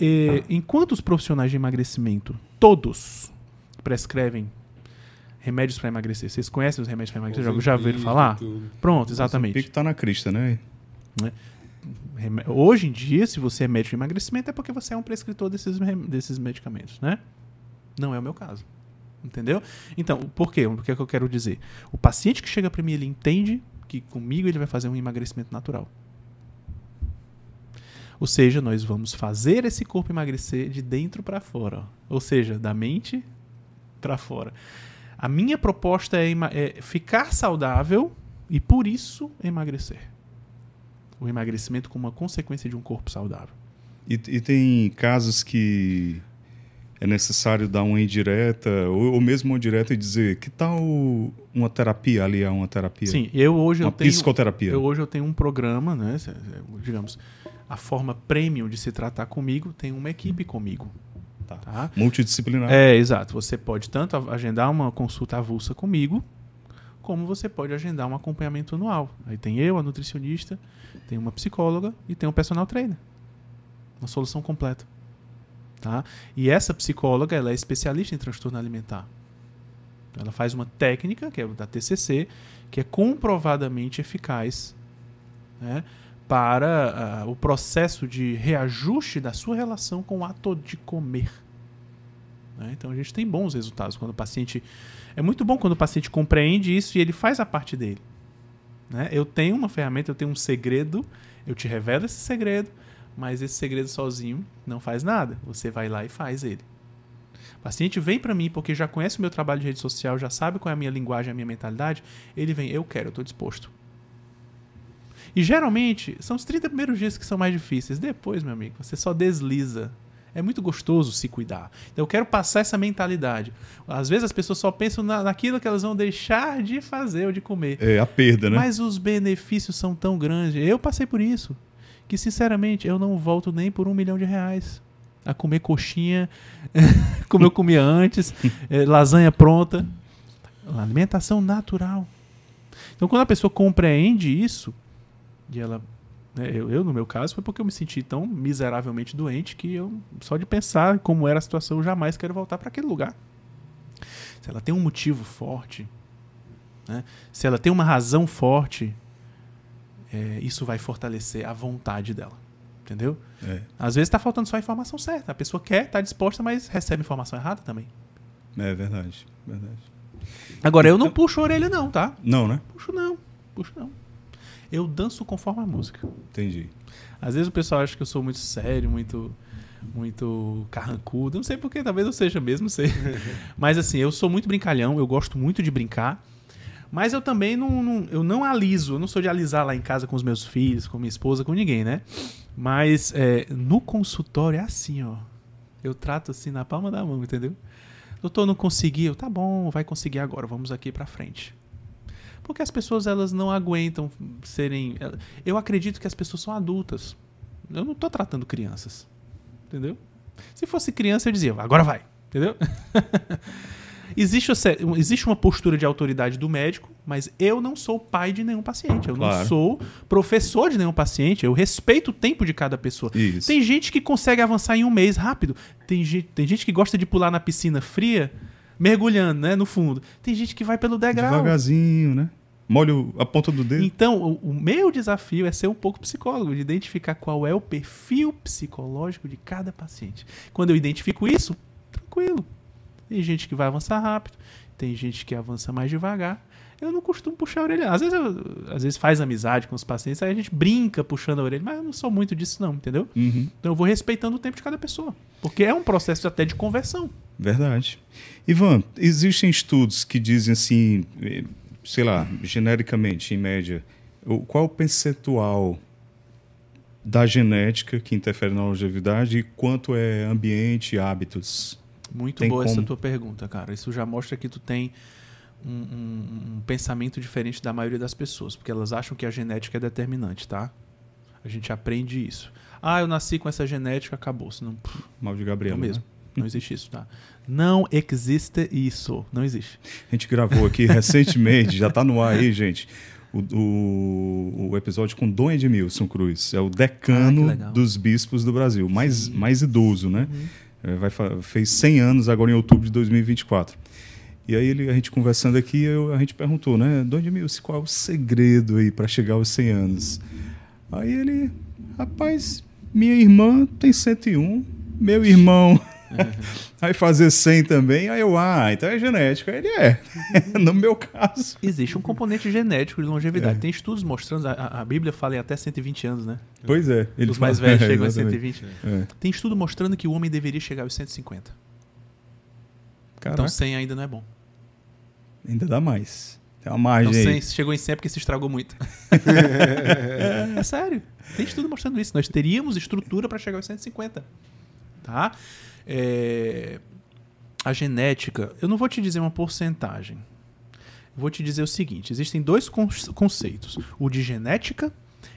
É, enquanto os profissionais de emagrecimento, todos prescrevem remédios para emagrecer. Vocês conhecem os remédios para emagrecer? Ozempic, já ouviram falar? Tudo. Pronto, exatamente. O Ozempic tá na crista, né? né? Hoje em dia, se você é médico de emagrecimento, é porque você é um prescritor desses, desses medicamentos, né? Não é o meu caso. Entendeu? Então, por quê? O que é que eu quero dizer? O paciente que chega para mim, ele entende que comigo ele vai fazer um emagrecimento natural. Ou seja, nós vamos fazer esse corpo emagrecer de dentro para fora. Ou seja, da mente para fora. A minha proposta é, é ficar saudável e, por isso, emagrecer o emagrecimento como uma consequência de um corpo saudável. E, e tem casos que é necessário dar uma indireta, ou, ou, mesmo uma direta e dizer que tal uma terapia ali uma terapia? Sim, eu hoje uma eu tenho. Psicoterapia. Eu hoje eu tenho um programa, né? Digamos, a forma premium de se tratar comigo tem uma equipe comigo. Tá. tá? Multidisciplinar. É, exato. Você pode tanto agendar uma consulta avulsa comigo, como você pode agendar um acompanhamento anual. Aí tem eu, a nutricionista, tem uma psicóloga e tem um personal trainer. Uma solução completa. Tá? E essa psicóloga ela é especialista em transtorno alimentar. Ela faz uma técnica, que é da TCC, que é comprovadamente eficaz né, para uh, o processo de reajuste da sua relação com o ato de comer. Né? Então a gente tem bons resultados quando o paciente. É muito bom quando o paciente compreende isso e ele faz a parte dele. Né? Eu tenho uma ferramenta, eu tenho um segredo, eu te revelo esse segredo, mas esse segredo sozinho não faz nada. Você vai lá e faz ele. O paciente vem para mim porque já conhece o meu trabalho de rede social, já sabe qual é a minha linguagem, a minha mentalidade. Ele vem, eu quero, eu estou disposto. E geralmente são os 30 primeiros dias que são mais difíceis. Depois, meu amigo, você só desliza é muito gostoso se cuidar. Então eu quero passar essa mentalidade. Às vezes as pessoas só pensam na, naquilo que elas vão deixar de fazer ou de comer. É, a perda, né? Mas os benefícios são tão grandes. Eu passei por isso. Que, sinceramente, eu não volto nem por um milhão de reais a comer coxinha, como eu comia antes, é, lasanha pronta. Alimentação natural. Então, quando a pessoa compreende isso, e ela né? Eu, eu, no meu caso, foi porque eu me senti tão miseravelmente doente que eu, só de pensar como era a situação, eu jamais quero voltar para aquele lugar. Se ela tem um motivo forte, né? se ela tem uma razão forte, é, isso vai fortalecer a vontade dela. Entendeu? É. Às vezes está faltando só a informação certa. A pessoa quer, está disposta, mas recebe informação errada também. É verdade, verdade. Agora, eu não então puxo a orelha, não, tá? Não, né? Puxo não, puxo não eu danço conforme a música. Entendi. Às vezes o pessoal acha que eu sou muito sério, muito muito carrancudo, não sei porquê, talvez eu seja mesmo, sei. Mas assim, eu sou muito brincalhão, eu gosto muito de brincar. Mas eu também não, não, eu não aliso, eu não sou de alisar lá em casa com os meus filhos, com minha esposa, com ninguém, né? Mas é, no consultório é assim, ó. Eu trato assim na palma da mão, entendeu? Doutor, não consegui. Eu, tá bom, vai conseguir agora, vamos aqui pra frente. Porque as pessoas elas não aguentam serem. Eh, eu acredito que as pessoas são adultas. Eu não estou tratando crianças. Entendeu? Se fosse criança, eu dizia, agora vai. Entendeu? existe, existe uma postura de autoridade do médico, mas eu não sou pai de nenhum paciente. Eu claro. não sou professor de nenhum paciente. Eu respeito o tempo de cada pessoa. Isso. Tem gente que consegue avançar em um mês rápido. Tem, tem gente que gosta de pular na piscina fria mergulhando, né, no fundo. Tem gente que vai pelo degrau. Devagarzinho, né? molho a ponta do dedo. Então, o, o, meu desafio é ser um pouco psicólogo, de identificar qual é o perfil psicológico de cada paciente. Quando eu identifico isso, tranquilo. Tem gente que vai avançar rápido, tem gente que avança mais devagar eu não costumo puxar a orelha. Às vezes, eu, às vezes faz amizade com os pacientes, aí a gente brinca puxando a orelha, mas eu não sou muito disso, não, entendeu? Uhum. Então eu vou respeitando o tempo de cada pessoa. Porque é um processo até de conversão. Verdade. Ivan, existem estudos que dizem assim, eh, sei lá, genericamente, em média, qual o percentual da genética que interfere na longevidade e quanto é ambiente e hábitos? Muito tem boa como... essa tua pergunta, cara. Isso já mostra que tu tem um, um, pensamento diferente da maioria das pessoas, porque elas acham que a genética é determinante, tá? A gente aprende isso. Ah, eu nasci com essa genética, acabou. Senão, pff, Mal de Gabriel. Né? mesmo. Não existe isso, tá? Não existe isso. Não existe. A gente gravou aqui recentemente, já tá no ar aí, gente. O, o, o, episódio com Dom Edmilson Cruz. É o decano ah, dos bispos do Brasil. Mais, mais idoso, né? Uhum. É, vai, fez 100 anos agora em outubro de 2024. E aí ele, a gente conversando aqui, eu, a gente perguntou, né, Dom Edmilson, qual é o segredo aí para chegar aos 100 anos? Aí ele, rapaz, minha irmã tem 101, meu irmão uhum. vai fazer 100 também, aí eu, ah, então é genético. Aí ele é, no meu caso. Existe um componente genético de longevidade. É. Tem estudos mostrando, a, a, Bíblia fala em até 120 anos, né? Pois é. Os mais velhos é, chegam a 120. É. Tem estudo mostrando que o homem deveria chegar aos 150. Então, Caraca. Então 100 ainda não é bom. Ainda dá mais. Tem uma então, margem então, 100, Chegou em 100 é porque se estragou muito. é, é sério. Tem estudo mostrando isso. Nós teríamos estrutura para chegar aos 150. Tá? É, a genética, eu não vou te dizer uma porcentagem. vou te dizer o seguinte: existem dois conceitos, o de genética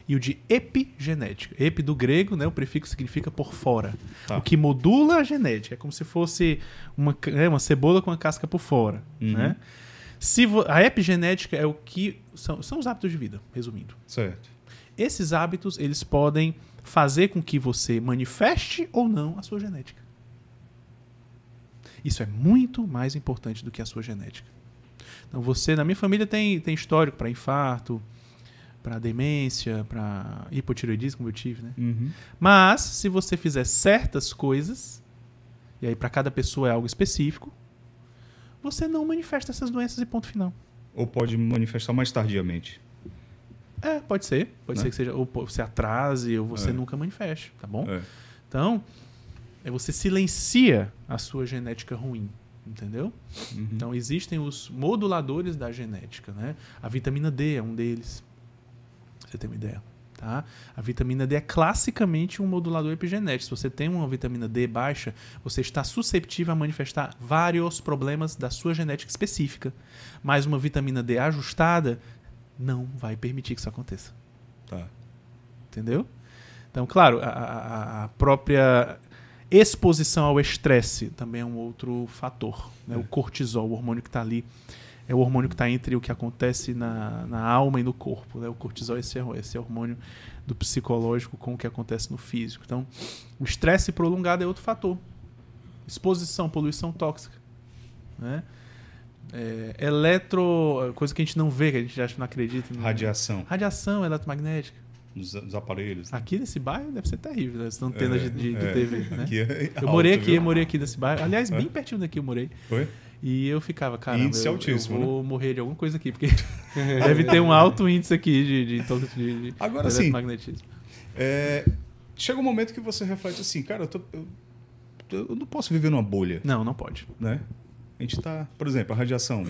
e o de epigenética. Epi do grego, né, o prefixo significa por fora. Tá. O que modula a genética. É como se fosse uma, é, uma cebola com a casca por fora. Uhum. Né? Se a epigenética é o que. São, são os hábitos de vida, resumindo. Certo. Esses hábitos, eles podem fazer com que você manifeste ou não a sua genética. Isso é muito mais importante do que a sua genética. Então, você, na minha família, tem, tem histórico para infarto, para demência, para hipotireoidismo, como eu tive, né? Uhum. Mas, se você fizer certas coisas, e aí para cada pessoa é algo específico, você não manifesta essas doenças e ponto final. Ou pode manifestar mais tardiamente. É, pode ser. Pode né? ser que seja, ou você atrase, ou você é. nunca manifeste, tá bom? É. Então, é você silencia a sua genética ruim, entendeu? Uhum. Então, existem os moduladores da genética, né? A vitamina D é um deles você ter uma ideia. Tá? A vitamina D é classicamente um modulador epigenético. Se você tem uma vitamina D baixa, você está susceptível a manifestar vários problemas da sua genética específica. Mas uma vitamina D ajustada não vai permitir que isso aconteça. Tá. Entendeu? Então, claro, a, a própria exposição ao estresse também é um outro fator. Né? É. O cortisol, o hormônio que está ali é o hormônio que está entre o que acontece na, na alma e no corpo. Né? O cortisol é esse, esse hormônio do psicológico com o que acontece no físico. Então, o estresse prolongado é outro fator. Exposição, poluição tóxica. Né? É, eletro. coisa que a gente não vê, que a gente acha não acredita. Né? radiação. Radiação eletromagnética. Nos, nos Né? Aqui nesse bairro deve ser terrível, né? essas antenas é, de, de, é. TV. Né? É eu morei aqui, viu? morei aqui nesse bairro. Aliás, bem pertinho daqui eu morei. Foi? E eu ficava, cara, índice eu, altíssimo, eu vou né? morrer de alguma coisa aqui, porque deve ter um alto índice aqui de, de, de, de Agora, sim, magnetismo. É, chega um momento que você reflete assim, cara, eu, tô, eu, eu, não posso viver numa bolha. Não, não pode. Né? A gente está, por exemplo, a radiação.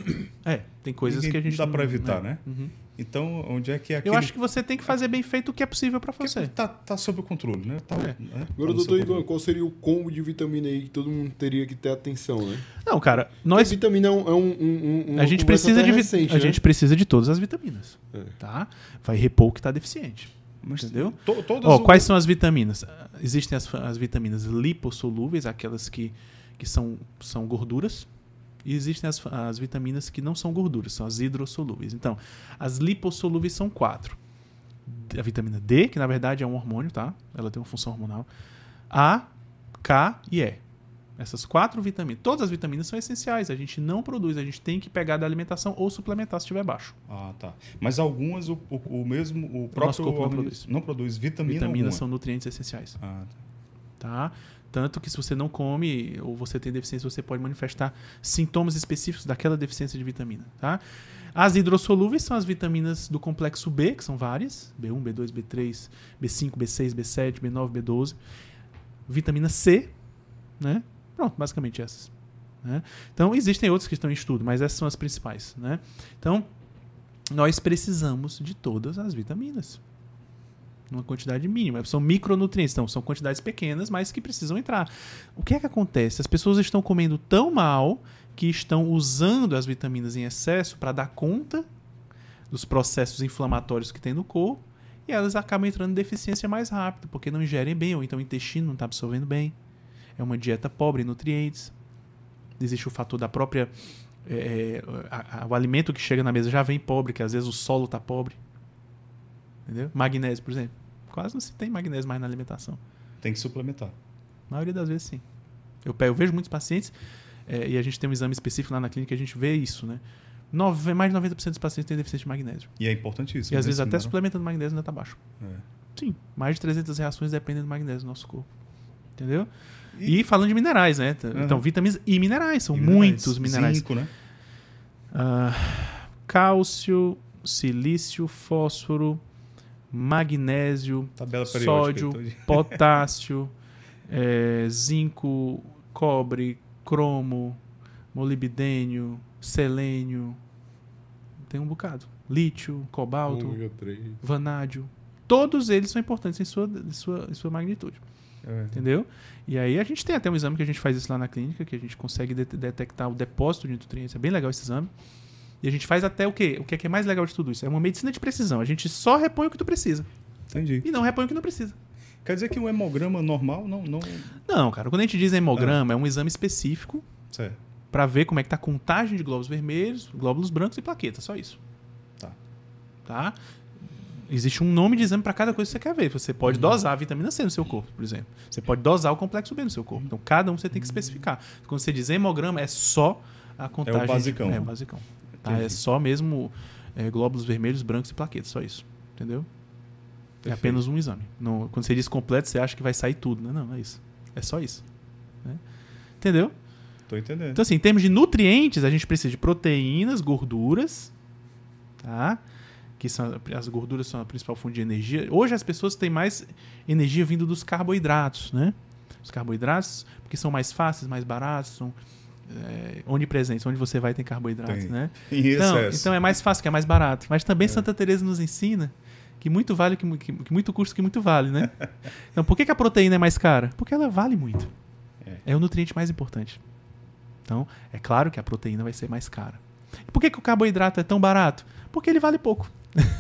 É, tem coisas que a gente dá para evitar, né? né? Uhum. Então, onde é que é aquele... Eu acho que você tem que fazer bem feito o que é possível para você. Está tá sob o controle, né? Tá, é. né? Tá Agora, tá doutor Ivan, qual seria o combo de vitamina aí que todo mundo teria que ter atenção, né? Não, cara, nós... Porque vitamina é, é um... um, um a gente precisa de recente, A né? gente precisa de todas as vitaminas, é. tá? Vai repor o que está deficiente. Mas, entendeu? To, o... Quais são as vitaminas? Existem as, as vitaminas lipossolúveis, aquelas que, que são, são gorduras, e existem as, as vitaminas que não são gorduras, são as hidrossolúveis. Então, as lipossolúveis são quatro. A vitamina D, que na verdade é um hormônio, tá? Ela tem uma função hormonal. A, K e E. Essas quatro vitaminas, todas as vitaminas são essenciais, a gente não produz, a gente tem que pegar da alimentação ou suplementar se estiver baixo. Ah, tá. Mas algumas o, o, o mesmo o próprio o corpo não produz. Não produz vitamina Vitaminas alguma. são nutrientes essenciais. Ah, tá. tá? Tanto que se você não come ou você tem deficiência, você pode manifestar sintomas específicos daquela deficiência de vitamina, tá? As hidrossolúveis são as vitaminas do complexo B, que são várias: B1, B2, B3, B5, B6, B7, B9, B12. Vitamina C, né? Pronto, basicamente essas. Né? Então, existem outros que estão em estudo, mas essas são as principais, né? Então, nós precisamos de todas as vitaminas numa quantidade mínima. São micronutrientes, então são quantidades pequenas, mas que precisam entrar. O que é que acontece? As pessoas estão comendo tão mal que estão usando as vitaminas em excesso para dar conta dos processos inflamatórios que tem no corpo e elas acabam entrando em deficiência mais rápido, porque não ingerem bem, ou então o intestino não está absorvendo bem. É uma dieta pobre em nutrientes. Existe o fator da própria. É, a, a, o alimento que chega na mesa já vem pobre, que às vezes o solo está pobre. Entendeu? Magnésio, por exemplo. Quase não se tem magnésio mais na alimentação. Tem que suplementar. A maioria das vezes, sim. Eu, eu vejo muitos pacientes, é, e a gente tem um exame específico lá na clínica, a gente vê isso, né? Nove, mais de 90% dos pacientes têm deficiência de magnésio. E é importante isso. E às vezes né, até não... suplementando magnésio ainda está baixo. É. Sim, mais de 300 reações dependem do magnésio no nosso corpo. Entendeu? E, e falando de minerais, né? Então, vitaminas e minerais, são e muitos minerais. Cinco, né? Uh, cálcio, silício, fósforo, magnésio, sódio, então, potássio, é, zinco, cobre, cromo, molibdênio, selênio. Tem um bocado. Lítio, cobalto, Ômega 3. vanádio. Todos eles são importantes em sua, em sua, em sua magnitude. É. Entendeu? E aí a gente tem até um exame que a gente faz isso lá na clínica, que a gente consegue de detectar o depósito de nutrientes. É bem legal esse exame. E a gente faz até o quê? O que é, que é mais legal de tudo isso? É uma medicina de precisão. A gente só repõe o que tu precisa. Entendi. E não repõe o que não precisa. Quer dizer que um hemograma normal não. Não, não cara. Quando a gente diz hemograma, ah. é um exame específico. Certo. Pra ver como é que tá a contagem de glóbulos vermelhos, glóbulos brancos e plaquetas. Só isso. Tá. Tá? existe um nome de exame para cada coisa que você quer ver. Você pode uhum. dosar a vitamina C no seu corpo, por exemplo. Você pode dosar o complexo B no seu corpo. Então, cada um você tem que uhum. especificar. Quando você diz hemograma, é só a é contagem. É o basicão. De... É, basicão. Tá? É só mesmo é, glóbulos vermelhos, brancos e plaquetas, só isso. Entendeu? É Perfeito. É apenas um exame. Não, quando você diz completo, você acha que vai sair tudo, né? Não, não é isso. É só isso. Né? Entendeu? Tô entendendo. Então, assim, em termos de nutrientes, a gente precisa de proteínas, gorduras, tá? Que são, as gorduras são a principal fonte de energia. Hoje as pessoas têm mais energia vindo dos carboidratos, né? Os carboidratos, porque são mais fáceis, mais baratos, são é, onipresença, onde você vai tem carboidrato, tem. né? Isso, então, é então é mais fácil, que é mais barato. Mas também é. Santa Teresa nos ensina que muito vale, que, que, que muito custa, que muito vale, né? então por que, que, a proteína é mais cara? Porque ela vale muito. É. é o nutriente mais importante. Então é claro que a proteína vai ser mais cara. E por que, que o carboidrato é tão barato? Porque ele vale pouco.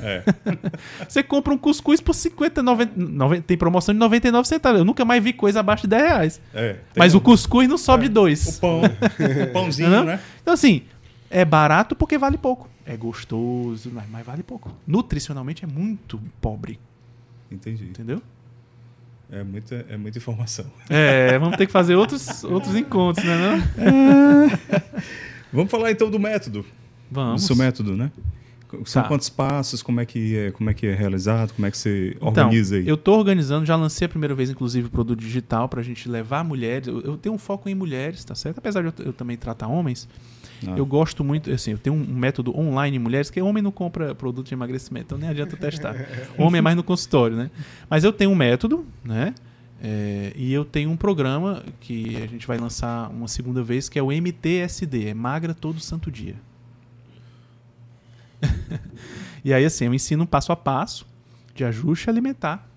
É. você compra um cuscuz por 50, 90, 90, tem promoção de 99 centavos. Eu nunca mais vi coisa abaixo de 10 reais. É, Mas um... o cuscuz não sobe é. dois. O pão, o pãozinho, não? É né? Então assim, é barato porque vale pouco. É gostoso, mas vale pouco. Nutricionalmente é muito pobre. Entendi. Entendeu? É muita, é muita informação. É, vamos ter que fazer outros, outros encontros, né? Não? É vamos falar então do método. Vamos. Do seu método, né? São tá. quantos passos? Como é que é? Como é que é realizado? Como é que você então, organiza então, aí? Eu estou organizando, já lancei a primeira vez, inclusive, o produto digital para a gente levar mulheres. Eu, eu, tenho um foco em mulheres, tá certo? Apesar de eu, eu também tratar homens, ah. eu gosto muito, assim, eu tenho um método online em mulheres, que homem não compra produto de emagrecimento, então nem adianta testar. homem é mais no consultório, né? Mas eu tenho um método, né? É, e eu tenho um programa que a gente vai lançar uma segunda vez, que é o MTSD, é Magra Todo Santo Dia. e aí, assim, eu ensino passo a passo de ajuste alimentar.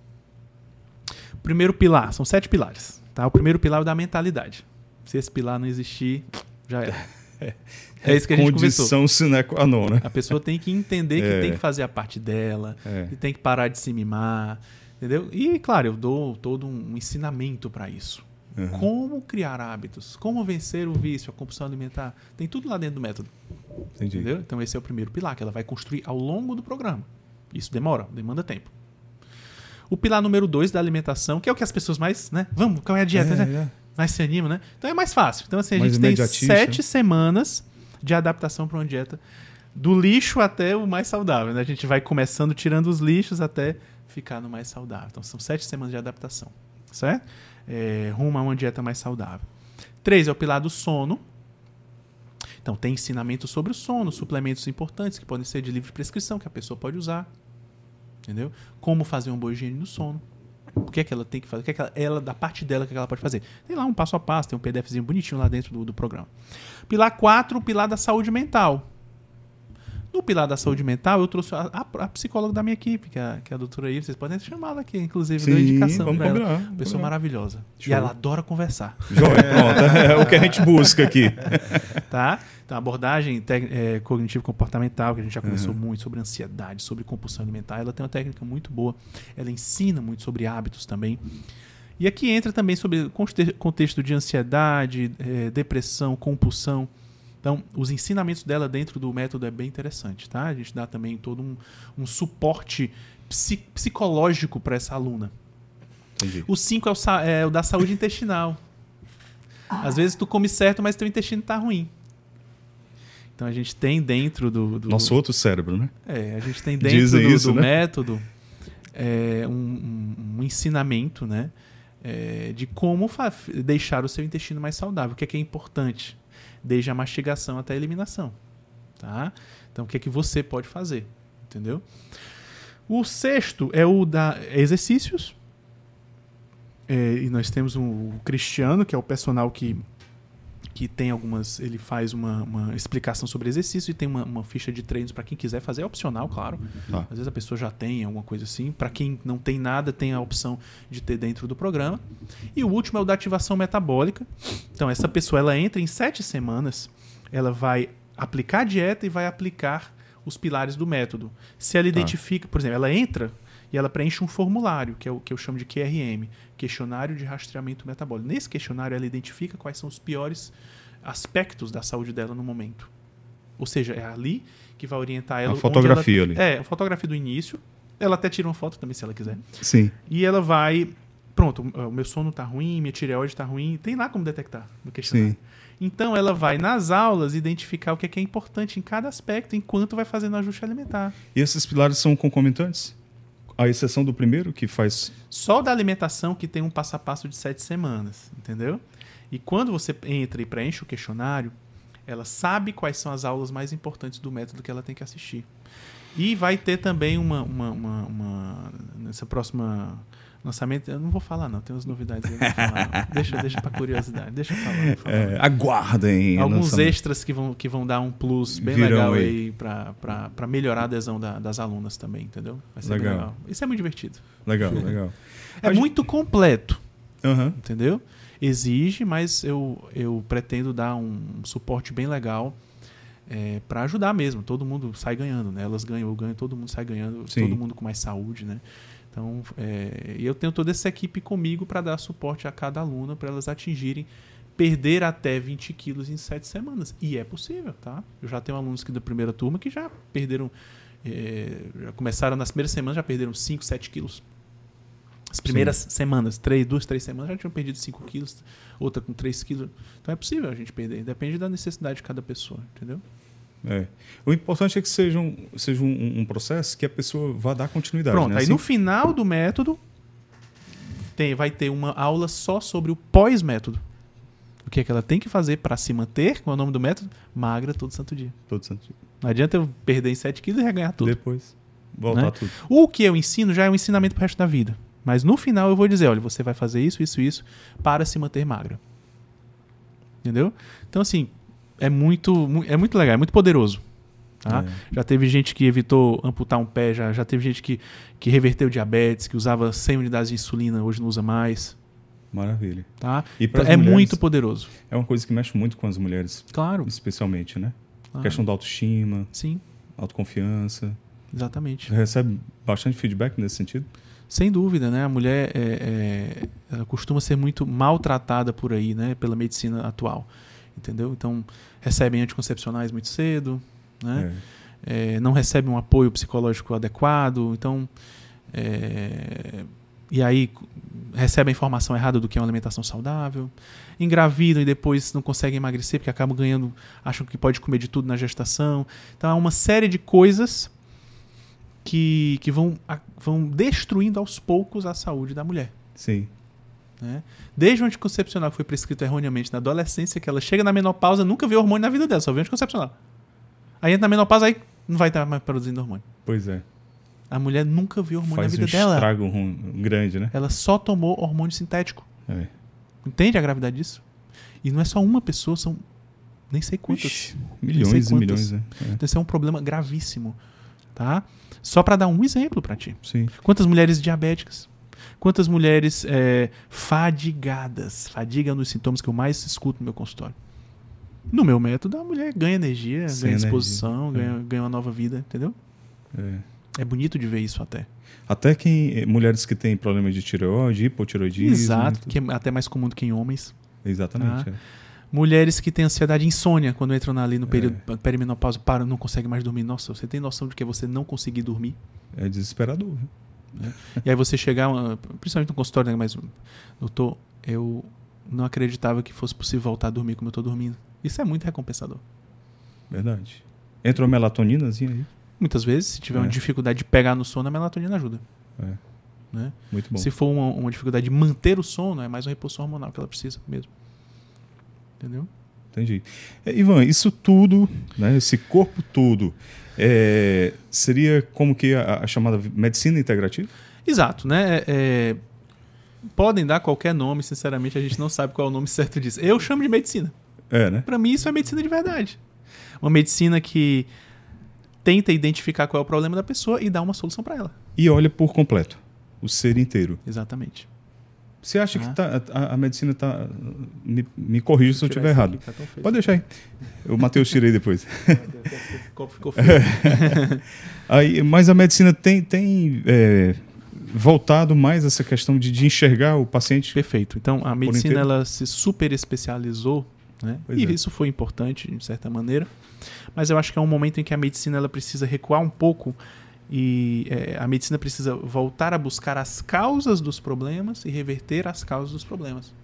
Primeiro pilar, são sete pilares. Tá? O primeiro pilar é o da mentalidade. Se esse pilar não existir, já era. É, é isso que a gente condição conversou. sine qua non, né? A pessoa tem que entender que é. tem que fazer a parte dela, é. tem que parar de se mimar, entendeu? E, claro, eu dou todo um ensinamento para isso. Uhum. Como criar hábitos, como vencer o vício, a compulsão alimentar. Tem tudo lá dentro do método. Entendi. Entendeu? Então esse é o primeiro pilar que ela vai construir ao longo do programa. Isso demora, demanda tempo. O pilar número dois da alimentação, que é o que as pessoas mais, né? Vamos, qual é a dieta, é, né? É. Mais se anima, né? Então é mais fácil. Então, assim, a mais gente tem sete semanas de adaptação para uma dieta do lixo até o mais saudável. Né? A gente vai começando tirando os lixos até ficar no mais saudável. Então são sete semanas de adaptação, certo? É, rumo a uma dieta mais saudável. Três é o pilar do sono, então tem ensinamento sobre o sono, suplementos importantes que podem ser de livre prescrição que a pessoa pode usar. Entendeu? Como fazer uma boa higiene no sono. O que é que ela tem que fazer? O que é que ela, ela da parte dela, o que, é que ela pode fazer? Tem lá um passo a passo, tem um PDFzinho bonitinho lá dentro do, do programa. Pilar 4, pilar da saúde mental. No pilar da saúde mental, eu trouxe a, a, a psicóloga da minha equipe, que é, a, que é a doutora aí, Vocês podem chamá-la aqui, inclusive, Sim, indicação. Vamos combinar, ela. Pessoa maravilhosa. Show. E ela adora conversar. Joia, pronto. É o que a gente busca aqui. tá? Então, a abordagem é, cognitivo-comportamental, que a gente já conversou uhum. muito sobre ansiedade, sobre compulsão alimentar, ela tem uma técnica muito boa. Ela ensina muito sobre hábitos também. E aqui entra também sobre contexto de ansiedade, é, depressão, compulsão. Então, os ensinamentos dela dentro do método é bem interessante, tá? A gente dá também todo um, um suporte psi psicológico para essa aluna. Entendi. O 5 é, é, o da saúde intestinal. Às vezes tu come certo, mas teu intestino tá ruim. Então a gente tem dentro do. do Nosso outro cérebro, né? É, a gente tem dentro do, isso, do né? método é, um, um, ensinamento, né? É, de como deixar o seu intestino mais saudável, o que é, que é importante, desde a mastigação até a eliminação. Tá? Então, o que é que você pode fazer? Entendeu? O sexto é o da exercícios. É, e nós temos um, o Cristiano, que é o personal que que tem algumas. Ele faz uma, uma explicação sobre exercício e tem uma, uma ficha de treinos para quem quiser fazer. É opcional, claro. Ah. Às vezes a pessoa já tem alguma coisa assim. Para quem não tem nada, tem a opção de ter dentro do programa. E o último é o da ativação metabólica. Então, essa pessoa ela entra em sete semanas, ela vai aplicar a dieta e vai aplicar os pilares do método. Se ela tá. identifica, ah. por exemplo, ela entra e ela preenche um formulário, que é o que eu chamo de QRM questionário de rastreamento metabólico. Nesse questionário, ela identifica quais são os piores aspectos da saúde dela no momento. Ou seja, é ali que vai orientar ela. A fotografia ela, ali. É, a fotografia do início. Ela até tira uma foto também, se ela quiser. Sim. E ela vai. Pronto, o meu sono tá ruim, minha tireoide tá ruim. Tem lá como detectar no questionário. Sim. Então ela vai nas aulas identificar o que é, que é importante em cada aspecto enquanto vai fazendo ajuste alimentar. E esses pilares são concomitantes? A exceção do primeiro que faz. Só da alimentação que tem um passo a passo de sete semanas, entendeu? E quando você entra e preenche o questionário, ela sabe quais são as aulas mais importantes do método que ela tem que assistir. E vai ter também uma. uma, uma, uma nessa próxima Lançamento, eu não vou falar, não. Tem umas novidades aí, falar, Deixa, deixa pra curiosidade. Deixa eu falar. falar. É, aguardem. Alguns extras que vão, que vão dar um plus bem Virão legal aí, aí pra, melhorar a adesão da, das alunas também, entendeu? Vai ser legal. legal. Isso é muito divertido. Legal, legal. É muito completo. Uhum. Entendeu? Exige, mas eu, eu pretendo dar um suporte bem legal. É, para ajudar mesmo. Todo mundo sai ganhando, né? Elas ganham, eu ganho, todo mundo sai ganhando, Sim. todo mundo com mais saúde, né? Então, é, eu tenho toda essa equipe comigo para dar suporte a cada aluna para elas atingirem perder até 20 quilos em 7 semanas. E é possível, tá? Eu já tenho alunos aqui da primeira turma que já perderam, é, já começaram nas primeiras semanas, já perderam 5, 7 quilos. As primeiras Sim. semanas, três, duas, três semanas, já tinham perdido 5 quilos, outra com 3 quilos. Então é possível a gente perder, depende da necessidade de cada pessoa, entendeu? É. O importante é que seja um, seja um, um, processo que a pessoa vá dar continuidade. Pronto, né? aí no final do método tem, vai ter uma aula só sobre o pós-método. O que é que ela tem que fazer para se manter, com é o nome do método? Magra todo santo dia. Todo santo dia. Não adianta eu perder em 7 quilos e reganhar tudo. Depois. Voltar né? tudo. O que eu ensino já é um ensinamento para o resto da vida. Mas no final eu vou dizer, olha, você vai fazer isso, isso, isso para se manter magra. Entendeu? Então, assim, é muito, é muito legal, é muito poderoso. Tá? É. Já teve gente que evitou amputar um pé, já, já teve gente que, que reverteu diabetes, que usava 100 unidades de insulina, hoje não usa mais. Maravilha. Tá? E então, é mulheres, muito poderoso. É uma coisa que mexe muito com as mulheres. Claro. Especialmente, né? Claro. A questão da autoestima. Sim. Autoconfiança. Exatamente. Recebe bastante feedback nesse sentido? Sem dúvida, né? A mulher é, é, ela costuma ser muito maltratada por aí, né? Pela medicina atual entendeu? Então, recebem anticoncepcionais muito cedo, né? É. É, não recebem um apoio psicológico adequado, então... É, e aí recebem a informação errada do que é uma alimentação saudável, engravidam e depois não conseguem emagrecer porque acabam ganhando, acham que pode comer de tudo na gestação. Então há uma série de coisas que, que vão, vão destruindo aos poucos a saúde da mulher. Sim. Né? Desde o anticoncepcional que foi prescrito erroneamente na adolescência, que ela chega na menopausa, nunca vê hormônio na vida dela, só vê anticoncepcional. Aí entra na menopausa, aí não vai estar mais produzindo hormônio. Pois é. A mulher nunca viu hormônio Faz na vida um dela. Faz estrago grande, né? Ela só tomou hormônio sintético. É. Entende a gravidade disso? E não é só uma pessoa, são nem sei quantas. Ixi, milhões sei quantas. e milhões. Né? É. Então, isso é um problema gravíssimo. Tá? Só para dar um exemplo para ti. Sim. Quantas mulheres diabéticas? Quantas mulheres é, fadigadas, fadiga nos sintomas que eu mais escuto no meu consultório. No meu método, a mulher ganha energia, Sem ganha disposição, energia. É. Ganha, é. ganha uma nova vida, entendeu? É. é bonito de ver isso até. Até quem eh, mulheres que têm problema de tireoide, hipotireoidismo. Exato, que é até mais comum do que em homens. Exatamente. Tá? É. Mulheres que têm ansiedade insônia quando entram ali no é. período é. perimenopausa, param, não conseguem mais dormir. Nossa, você tem noção de que você não conseguir dormir? É desesperador. Viu? Né? e aí você chegar, ah, principalmente no consultório, né? mas, doutor, eu não acreditava que fosse possível voltar a dormir como eu estou dormindo. Isso é muito recompensador. Verdade. Entra uma melatoninazinha aí? Muitas vezes, se tiver é. uma dificuldade de pegar no sono, a melatonina ajuda. É. Né? Muito bom. Se for uma, uma, dificuldade de manter o sono, é mais uma repulsão hormonal que ela precisa mesmo. Entendeu? Entendi. É, Ivan, isso tudo, né, esse corpo todo, é, seria como que a, a, chamada medicina integrativa? Exato, né? É, é, podem dar qualquer nome, sinceramente, a gente não sabe qual é o nome certo disso. Eu chamo de medicina. É, né? Para mim, isso é medicina de verdade. Uma medicina que tenta identificar qual é o problema da pessoa e dá uma solução para ela. E olha por completo, o ser inteiro. Exatamente. Você acha ah. que né? tá, a, a, medicina está. Me, me corrija se eu estiver errado. Aqui, tá Pode deixar aí. O Matheus tirei depois. o copo ficou feio. aí, mas a medicina tem, tem é, voltado mais essa questão de, de, enxergar o paciente. Perfeito. Então, a medicina ela se super especializou, né? e é. isso foi importante, de certa maneira. Mas eu acho que é um momento em que a medicina ela precisa recuar um pouco e é, a medicina precisa voltar a buscar as causas dos problemas e reverter as causas dos problemas.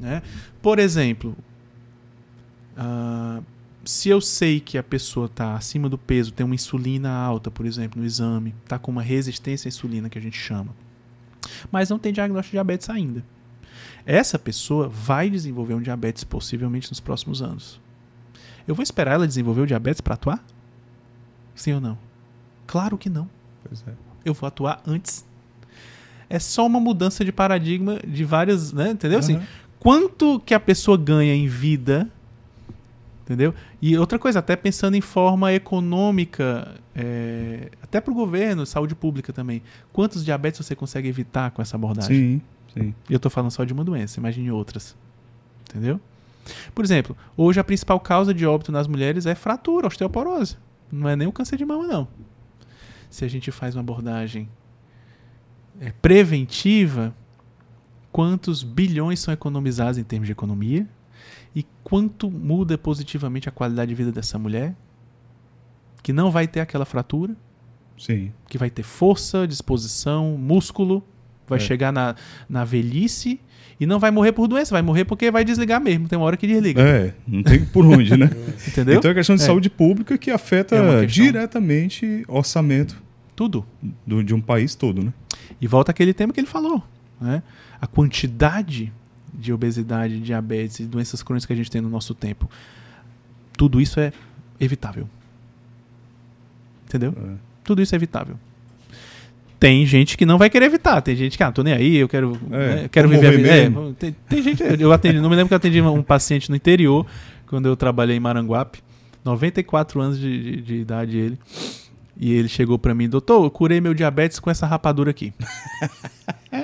Né? Por exemplo, uh, se eu sei que a pessoa está acima do peso, tem uma insulina alta, por exemplo, no exame, está com uma resistência à insulina que a gente chama, mas não tem diagnóstico de diabetes ainda. Essa pessoa vai desenvolver um diabetes possivelmente nos próximos anos. Eu vou esperar ela desenvolver o diabetes para atuar? Sim ou não? Claro que não. Pois é. Eu vou atuar antes. É só uma mudança de paradigma de várias, né? Entendeu? Uhum. Assim, quanto que a pessoa ganha em vida, entendeu? E outra coisa, até pensando em forma econômica, é, até para o governo, saúde pública também. Quantos diabetes você consegue evitar com essa abordagem? Sim, sim. E eu estou falando só de uma doença, imagine outras, entendeu? Por exemplo, hoje a principal causa de óbito nas mulheres é fratura, osteoporose. Não é nem o câncer de mama, não se a gente faz uma abordagem é, preventiva, quantos bilhões são economizados em termos de economia e quanto muda positivamente a qualidade de vida dessa mulher, que não vai ter aquela fratura, Sim. que vai ter força, disposição, músculo, vai é. chegar na, na velhice e não vai morrer por doença, vai morrer porque vai desligar mesmo. Tem uma hora que desliga. É, não tem por onde, né? É. Entendeu? Então é questão de é. saúde pública que afeta é diretamente orçamento. Tudo. Do, de um país todo, né? E volta aquele tema que ele falou. Né? A quantidade de obesidade, diabetes, doenças crônicas que a gente tem no nosso tempo. Tudo isso é evitável. Entendeu? É. Tudo isso é evitável tem gente que não vai querer evitar. Tem gente que, ah, tô nem aí, eu quero, é, né, quero viver a vida. É, tem, tem, gente, eu atendi, não me lembro que eu atendi um paciente no interior, quando eu trabalhei em Maranguape, 94 anos de, de, de idade ele. E ele chegou para mim, doutor, eu curei meu diabetes com essa rapadura aqui.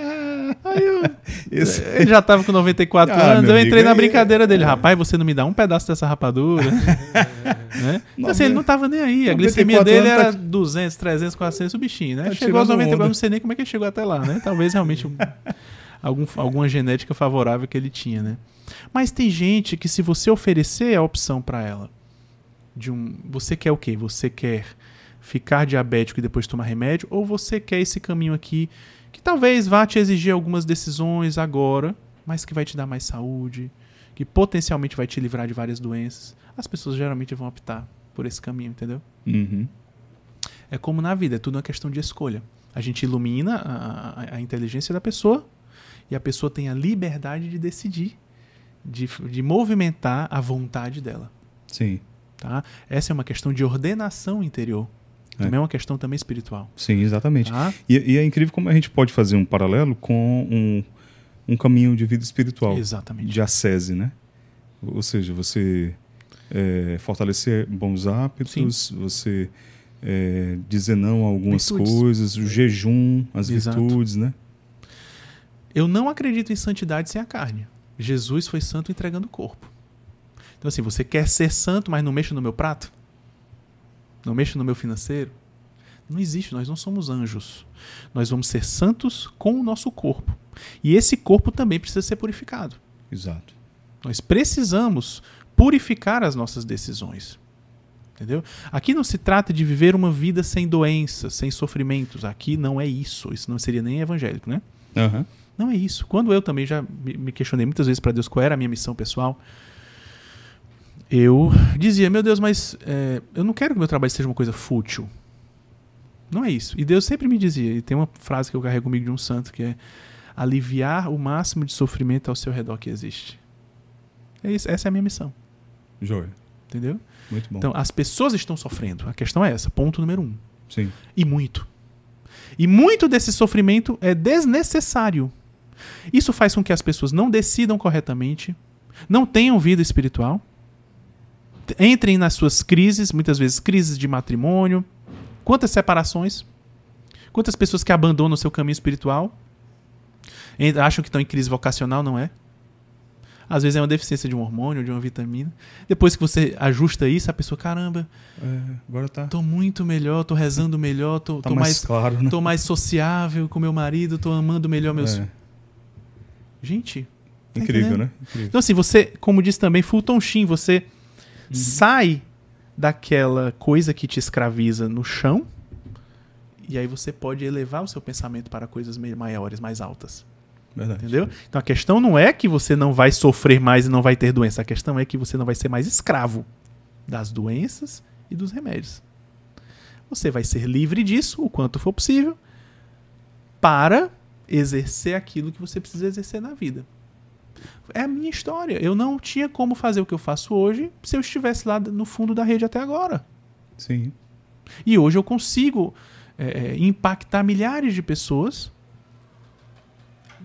Aí eu, ele já tava com 94 ah, anos, eu entrei amigo, na brincadeira é, dele. É. Rapaz, você não me dá um pedaço dessa rapadura? né? Então, assim, ele não tava nem aí. A glicemia dele era tá... 200, 300, 400, o bichinho, né? Tá chegou aos 94, não sei nem como é que ele chegou até lá, né? Talvez realmente algum, alguma genética favorável que ele tinha, né? Mas tem gente que se você oferecer a opção para ela, de um, você quer o quê? Você quer ficar diabético e depois tomar remédio ou você quer esse caminho aqui que talvez vá te exigir algumas decisões agora, mas que vai te dar mais saúde, que potencialmente vai te livrar de várias doenças, as pessoas geralmente vão optar por esse caminho, entendeu? Uhum. É como na vida, é tudo uma questão de escolha. A gente ilumina a, a, a inteligência da pessoa e a pessoa tem a liberdade de decidir, de, de movimentar a vontade dela. Sim. Tá? Essa é uma questão de ordenação interior. É. Também é. uma questão também espiritual. Sim, exatamente. Ah. E, e, é incrível como a gente pode fazer um paralelo com um, um caminho de vida espiritual. Exatamente. De ascese, né? Ou seja, você é, fortalecer bons hábitos, Sim. você é, dizer não a algumas virtudes. coisas, o jejum, as Exato. virtudes, né? Eu não acredito em santidade sem a carne. Jesus foi santo entregando o corpo. Então, assim, você quer ser santo, mas não mexa no meu prato? não mexa no meu financeiro. Não existe, nós não somos anjos. Nós vamos ser santos com o nosso corpo. E esse corpo também precisa ser purificado. Exato. Nós precisamos purificar as nossas decisões. Entendeu? Aqui não se trata de viver uma vida sem doenças, sem sofrimentos. Aqui não é isso. Isso não seria nem evangélico, né? Uhum. Não é isso. Quando eu também já me questionei muitas vezes para Deus qual era a minha missão pessoal, eu dizia, meu Deus, mas é, eu não quero que meu trabalho seja uma coisa fútil. Não é isso. E Deus sempre me dizia, e tem uma frase que eu carrego comigo de um santo que é aliviar o máximo de sofrimento ao seu redor que existe. É isso, essa é a minha missão. Joia. Entendeu? Muito bom. Então, as pessoas estão sofrendo. A questão é essa, ponto número um. Sim. E muito. E muito desse sofrimento é desnecessário. Isso faz com que as pessoas não decidam corretamente, não tenham vida espiritual entrem nas suas crises, muitas vezes crises de matrimônio. Quantas separações? Quantas pessoas que abandonam o seu caminho espiritual? Acham que estão em crise vocacional, não é? Às vezes é uma deficiência de um hormônio, de uma vitamina. Depois que você ajusta isso, a pessoa, caramba, é, agora tá. Tô muito melhor, tô rezando melhor, tô, tá tô mais, mais, claro, né? tô mais sociável com meu marido, tô amando melhor meus. É. Gente. Tá Incrível, entendendo? né? Incrível. Então, assim, você, como diz também Fulton Sheen, você Uhum. Sai daquela coisa que te escraviza no chão, e aí você pode elevar o seu pensamento para coisas maiores, mais altas. Verdade. Entendeu? Então a questão não é que você não vai sofrer mais e não vai ter doença, a questão é que você não vai ser mais escravo das doenças e dos remédios. Você vai ser livre disso o quanto for possível para exercer aquilo que você precisa exercer na vida. É a minha história. Eu não tinha como fazer o que eu faço hoje se eu estivesse lá no fundo da rede até agora. Sim. E hoje eu consigo é, é impactar milhares de pessoas.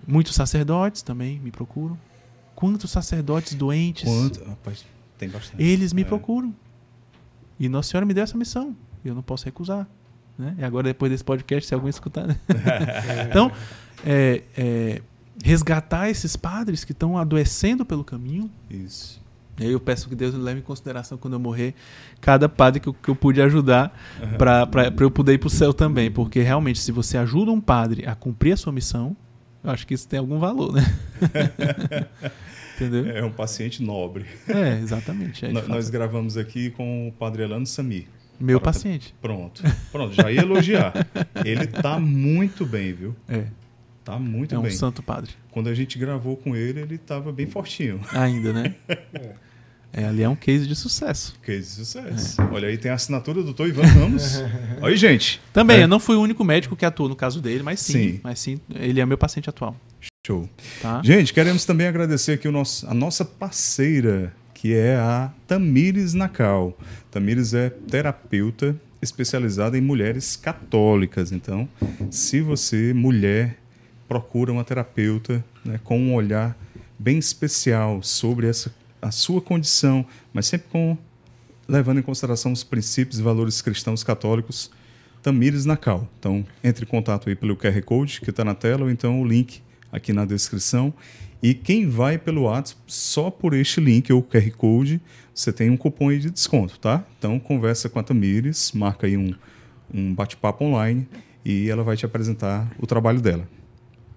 Muitos sacerdotes também me procuram. Quantos sacerdotes doentes? Quanto? Rapaz, ah, tem bastante. Eles me é. procuram. E Nossa Senhora me deu essa missão. Eu não posso recusar. Né? E agora, depois desse podcast, se alguém escutar. Né? então, é, é, resgatar esses padres que estão adoecendo pelo caminho. Isso. E Eu peço que Deus me leve em consideração quando eu morrer cada padre que eu, que eu pude ajudar para eu poder ir para o céu também. Porque realmente, se você ajuda um padre a cumprir a sua missão, eu acho que isso tem algum valor, né? Entendeu? É um paciente nobre. É, exatamente. É, nós, nós gravamos aqui com o padre Elano Samir. Meu paciente. Pronto. Pronto, já ia elogiar. Ele tá muito bem, viu? É. Tá muito bem. É um santo padre. Quando a gente gravou com ele, ele estava bem fortinho. Ainda, né? é. É, ali é um case de sucesso. Case de sucesso. É. Olha, aí tem a assinatura do doutor Ivan Ramos. aí, gente. Também, é. eu não fui o único médico que atuou no caso dele, mas sim, sim. Mas sim, ele é meu paciente atual. Show. Tá? Gente, queremos também agradecer aqui o nosso, a nossa parceira, que é a Tamires Nacal. Tamires é terapeuta especializada em mulheres católicas. Então, se você, mulher procura uma terapeuta né, com um olhar bem especial sobre essa, a sua condição, mas sempre com levando em consideração os princípios e valores cristãos católicos Tamires Nacal. Então, entre em contato aí pelo QR Code que está na tela ou então o link aqui na descrição. E quem vai pelo WhatsApp, só por este link ou QR Code, você tem um cupom aí de desconto, tá? Então, conversa com a Tamires, marca aí um, um bate-papo online e ela vai te apresentar o trabalho dela.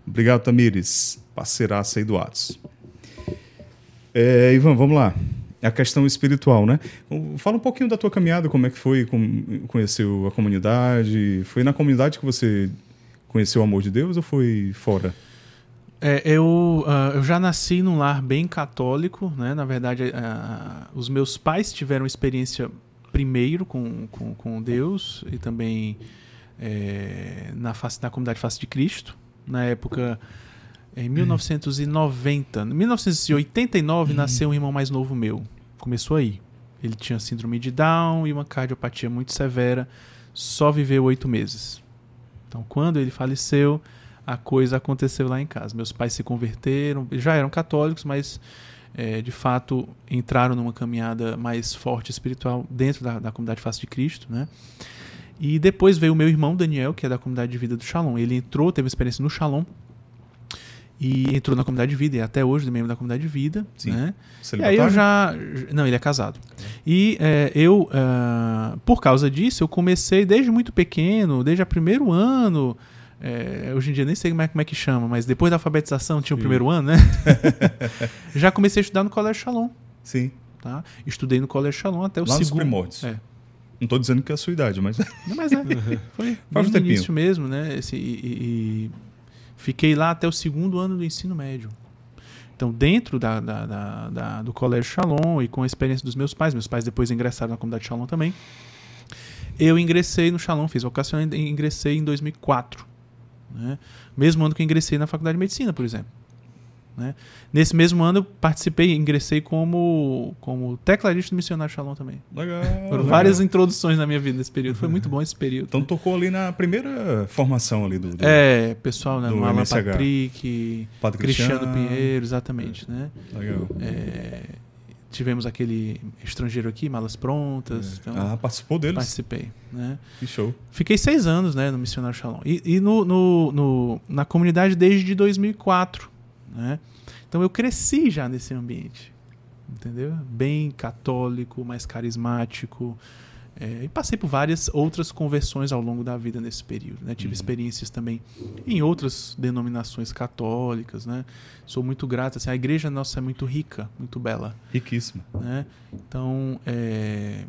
Obrigado, Tamires, parceiraça aí do Atos. É, Ivan, vamos lá. É a questão espiritual, né? Fala um pouquinho da tua caminhada, como é que foi, como conheceu a comunidade. Foi na comunidade que você conheceu o amor de Deus ou foi fora? É, eu, uh, eu já nasci num lar bem católico, né? Na verdade, uh, os meus pais tiveram experiência primeiro com, com, com Deus e também é, na, face, na comunidade Face de Cristo, na época. Em 1990, 1989 uhum. nasceu um irmão mais novo meu. Começou aí. Ele tinha síndrome de Down e uma cardiopatia muito severa. Só viveu oito meses. Então, quando ele faleceu, a coisa aconteceu lá em casa. Meus pais se converteram, já eram católicos, mas é, de fato entraram numa caminhada mais forte espiritual dentro da, da comunidade Face de Cristo, né? E depois veio o meu irmão Daniel, que é da comunidade de vida do Shalom. Ele entrou, teve experiência no Shalom e entrou na comunidade de vida e é até hoje é membro da comunidade de vida Sim. né e aí eu já não ele é casado e é, eu uh, por causa disso eu comecei desde muito pequeno desde o primeiro ano é, hoje em dia nem sei como é, como é que chama mas depois da alfabetização tinha Sim. o primeiro ano né já comecei a estudar no colégio Shalom Sim tá estudei no colégio Shalom até o Lá segundo nos primórdios. É, não estou dizendo que é a sua idade, mas. Não, mas é. Uhum. Foi Faz um tempinho. início mesmo, né? Esse, e, e, fiquei lá até o segundo ano do ensino médio. Então, dentro da, da, da, da, do Colégio Shalom e com a experiência dos meus pais, meus pais depois ingressaram na comunidade Shalom também, eu ingressei no Shalom, fiz vocacional e ingressei em 2004. Né? Mesmo ano que eu ingressei na faculdade de medicina, por exemplo. Né? Nesse mesmo ano eu participei, ingressei como, como tecladista do Missionário Shalom também. Legal. Foram várias introduções na minha vida nesse período. Foi muito bom esse período. Então né? tocou ali na primeira formação ali do. do é, pessoal, né? Do Alan Patrick, Padre Cristiano, Cristiano Pinheiro, exatamente. É. Né? Legal. É, tivemos aquele estrangeiro aqui, Malas Prontas. É. Então, ah, participou deles? Participei. Né? Que show. Fiquei seis anos né, no Missionário Shalom. E, e no, no, no, na comunidade desde 2004. Né? Então eu cresci já nesse ambiente, entendeu? Bem católico, mais carismático. É, e passei por várias outras conversões ao longo da vida nesse período. Né? Tive uhum. experiências também em outras denominações católicas. Né? Sou muito grato. Assim, a igreja nossa é muito rica, muito bela. Riquíssima. Né? Então, é,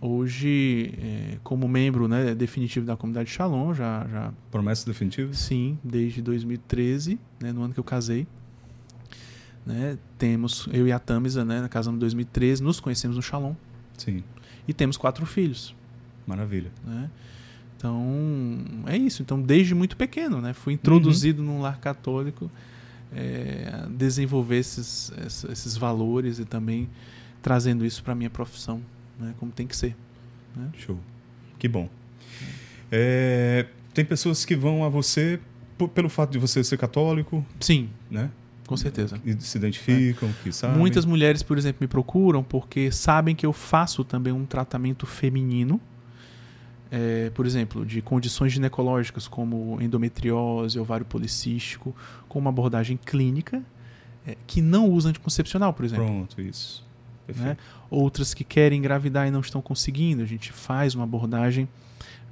hoje, é, como membro né, definitivo da comunidade Shalom, já, já. Promessa definitiva? Sim, desde 2013, né, no ano que eu casei. Né? Temos, eu e a Tamisa, né? casa em 2013, nos conhecemos no Shalom. Sim. E temos quatro filhos. Maravilha. Né? Então, é isso. Então, desde muito pequeno, né? Fui introduzido uhum. num lar católico é, a desenvolver esses, esses valores e também trazendo isso para minha profissão, né? Como tem que ser. Né? Show. Que bom. É, tem pessoas que vão a você pelo fato de você ser católico? Sim. Né? com certeza. E se identificam, é. que sabem. Muitas mulheres, por exemplo, me procuram porque sabem que eu faço também um tratamento feminino, é, por exemplo, de condições ginecológicas como endometriose, ovário policístico, com uma abordagem clínica é, que não usa anticoncepcional, por exemplo. Pronto, isso. Né? Outras que querem engravidar e não estão conseguindo, a gente faz uma abordagem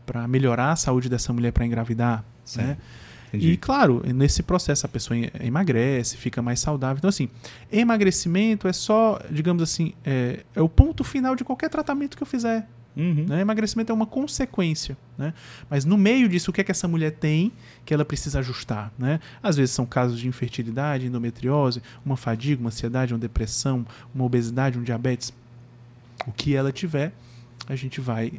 para melhorar a saúde dessa mulher para engravidar. Né? Entendi. E claro, nesse processo a pessoa emagrece, fica mais saudável. Então, assim, emagrecimento é só, digamos assim, é, é o ponto final de qualquer tratamento que eu fizer. Uhum. Né? Emagrecimento é uma consequência. Né? Mas no meio disso, o que é que essa mulher tem que ela precisa ajustar? Né? Às vezes são casos de infertilidade, endometriose, uma fadiga, uma ansiedade, uma depressão, uma obesidade, um diabetes. O que ela tiver, a gente vai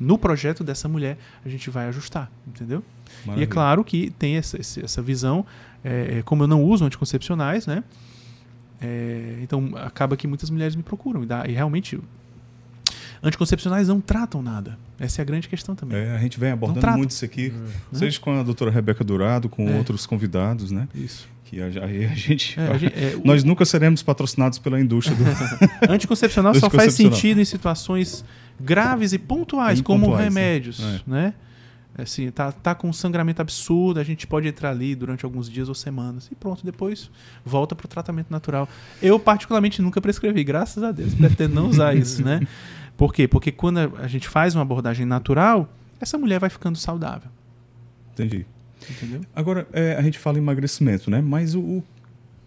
no projeto dessa mulher a gente vai ajustar, entendeu? Maravilha. E é claro que tem essa, essa visão, é, é, como eu não uso anticoncepcionais, né? É, então acaba que muitas mulheres me procuram e, dá, e realmente anticoncepcionais não tratam nada. Essa é a grande questão também. É, a gente vem abordando muito isso aqui, é, né? seja com a doutora Rebeca Dourado, com é. outros convidados, né? Isso. Que a, a gente. É, a gente nós o... nunca seremos patrocinados pela indústria do. Anticoncepcional só faz sentido em situações graves e pontuais, Bem é, como pontuais, remédios, é. né? né? Assim, tá, tá com um sangramento absurdo, a gente pode entrar ali durante alguns dias ou semanas. E pronto, depois volta para o tratamento natural. Eu, particularmente, nunca prescrevi, graças a Deus, pretendo não usar isso, né? Por quê? Porque quando a gente faz uma abordagem natural, essa mulher vai ficando saudável. Entendi. Entendeu? Agora, é, a gente fala em emagrecimento, né? Mas o, o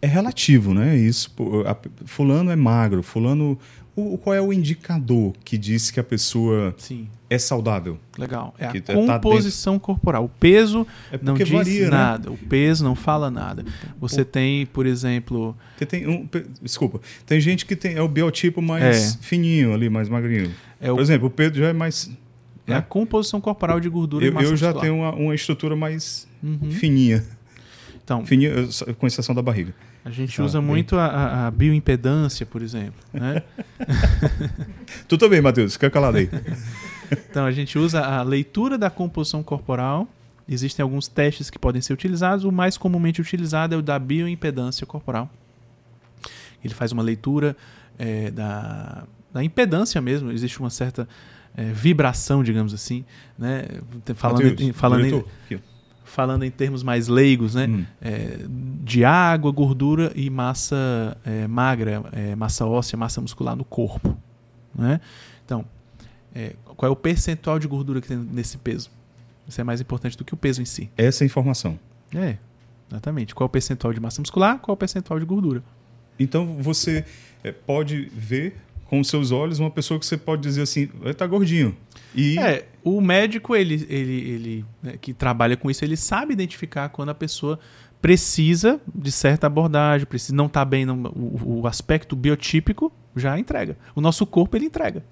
é relativo, né? Isso, a, fulano é magro, fulano o, qual é o indicador que diz que a pessoa Sim. é saudável? Legal. É que a tá composição tá corporal. O peso é não diz varia, né? nada. Né? O peso não fala nada. Você o... tem, por exemplo. tem um, desculpa. Tem gente que tem, é o biotipo mais é. fininho ali, mais magrinho. É por exemplo, o Pedro já é mais. É né? a composição corporal de gordura eu, e massa Eu já muscular. tenho uma, uma, estrutura mais uhum. fininha. Então, fininha, com exceção da barriga. A gente usa bem... muito a, a, bioimpedância, por exemplo. Né? tu também, Matheus, fica calado aí. então, a gente usa a leitura da composição corporal. Existem alguns testes que podem ser utilizados. O mais comumente utilizado é o da bioimpedância corporal. Ele faz uma leitura é, da, da impedância mesmo. Existe uma certa é, vibração, digamos assim. Né? Falando, falando em falando em termos mais leigos, né? Hum. É, de água, gordura e massa é, magra, é, massa óssea, massa muscular no corpo. Né? Então, é, qual é o percentual de gordura que tem nesse peso? Isso é mais importante do que o peso em si. Essa é a informação. É, exatamente. Qual é o percentual de massa muscular, qual é o percentual de gordura. Então, você é, pode ver com os seus olhos uma pessoa que você pode dizer assim, está gordinho. E é, o médico, ele, ele, ele né, que trabalha com isso, ele sabe identificar quando a pessoa precisa de certa abordagem, precisa não está bem, no, o, o, aspecto biotípico já entrega. O nosso corpo, ele entrega.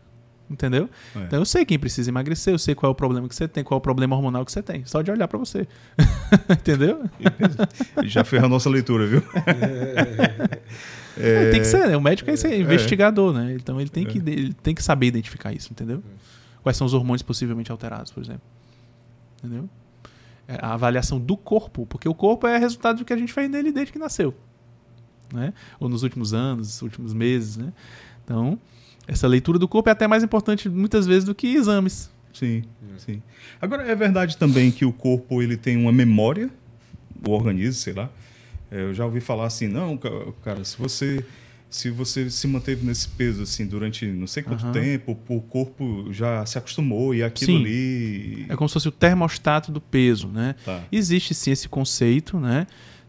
Entendeu? É. Então eu sei quem precisa emagrecer, eu sei qual é o problema que você tem, qual é o problema hormonal que você tem. Só de olhar para você. entendeu? Já ferrou a nossa leitura, viu? É... Tem que ser, né? O médico é, é. investigador, né? Então ele tem, é. que, ele tem que saber identificar isso, entendeu? É quais são os hormônios possivelmente alterados, por exemplo. Entendeu? É a avaliação do corpo, porque o corpo é resultado do que a gente faz nele desde que nasceu. Né? Ou nos últimos anos, últimos meses, né? Então, essa leitura do corpo é até mais importante muitas vezes do que exames. Sim, sim. Agora, é verdade também que o corpo ele tem uma memória, o organismo, sei lá. É, eu já ouvi falar assim, não, cara, se você se você se manteve nesse peso assim durante não sei quanto uhum. tempo, o corpo já se acostumou e aquilo sim. ali. É como se fosse o termostato do peso, né? Tá. Existe sim esse conceito, né?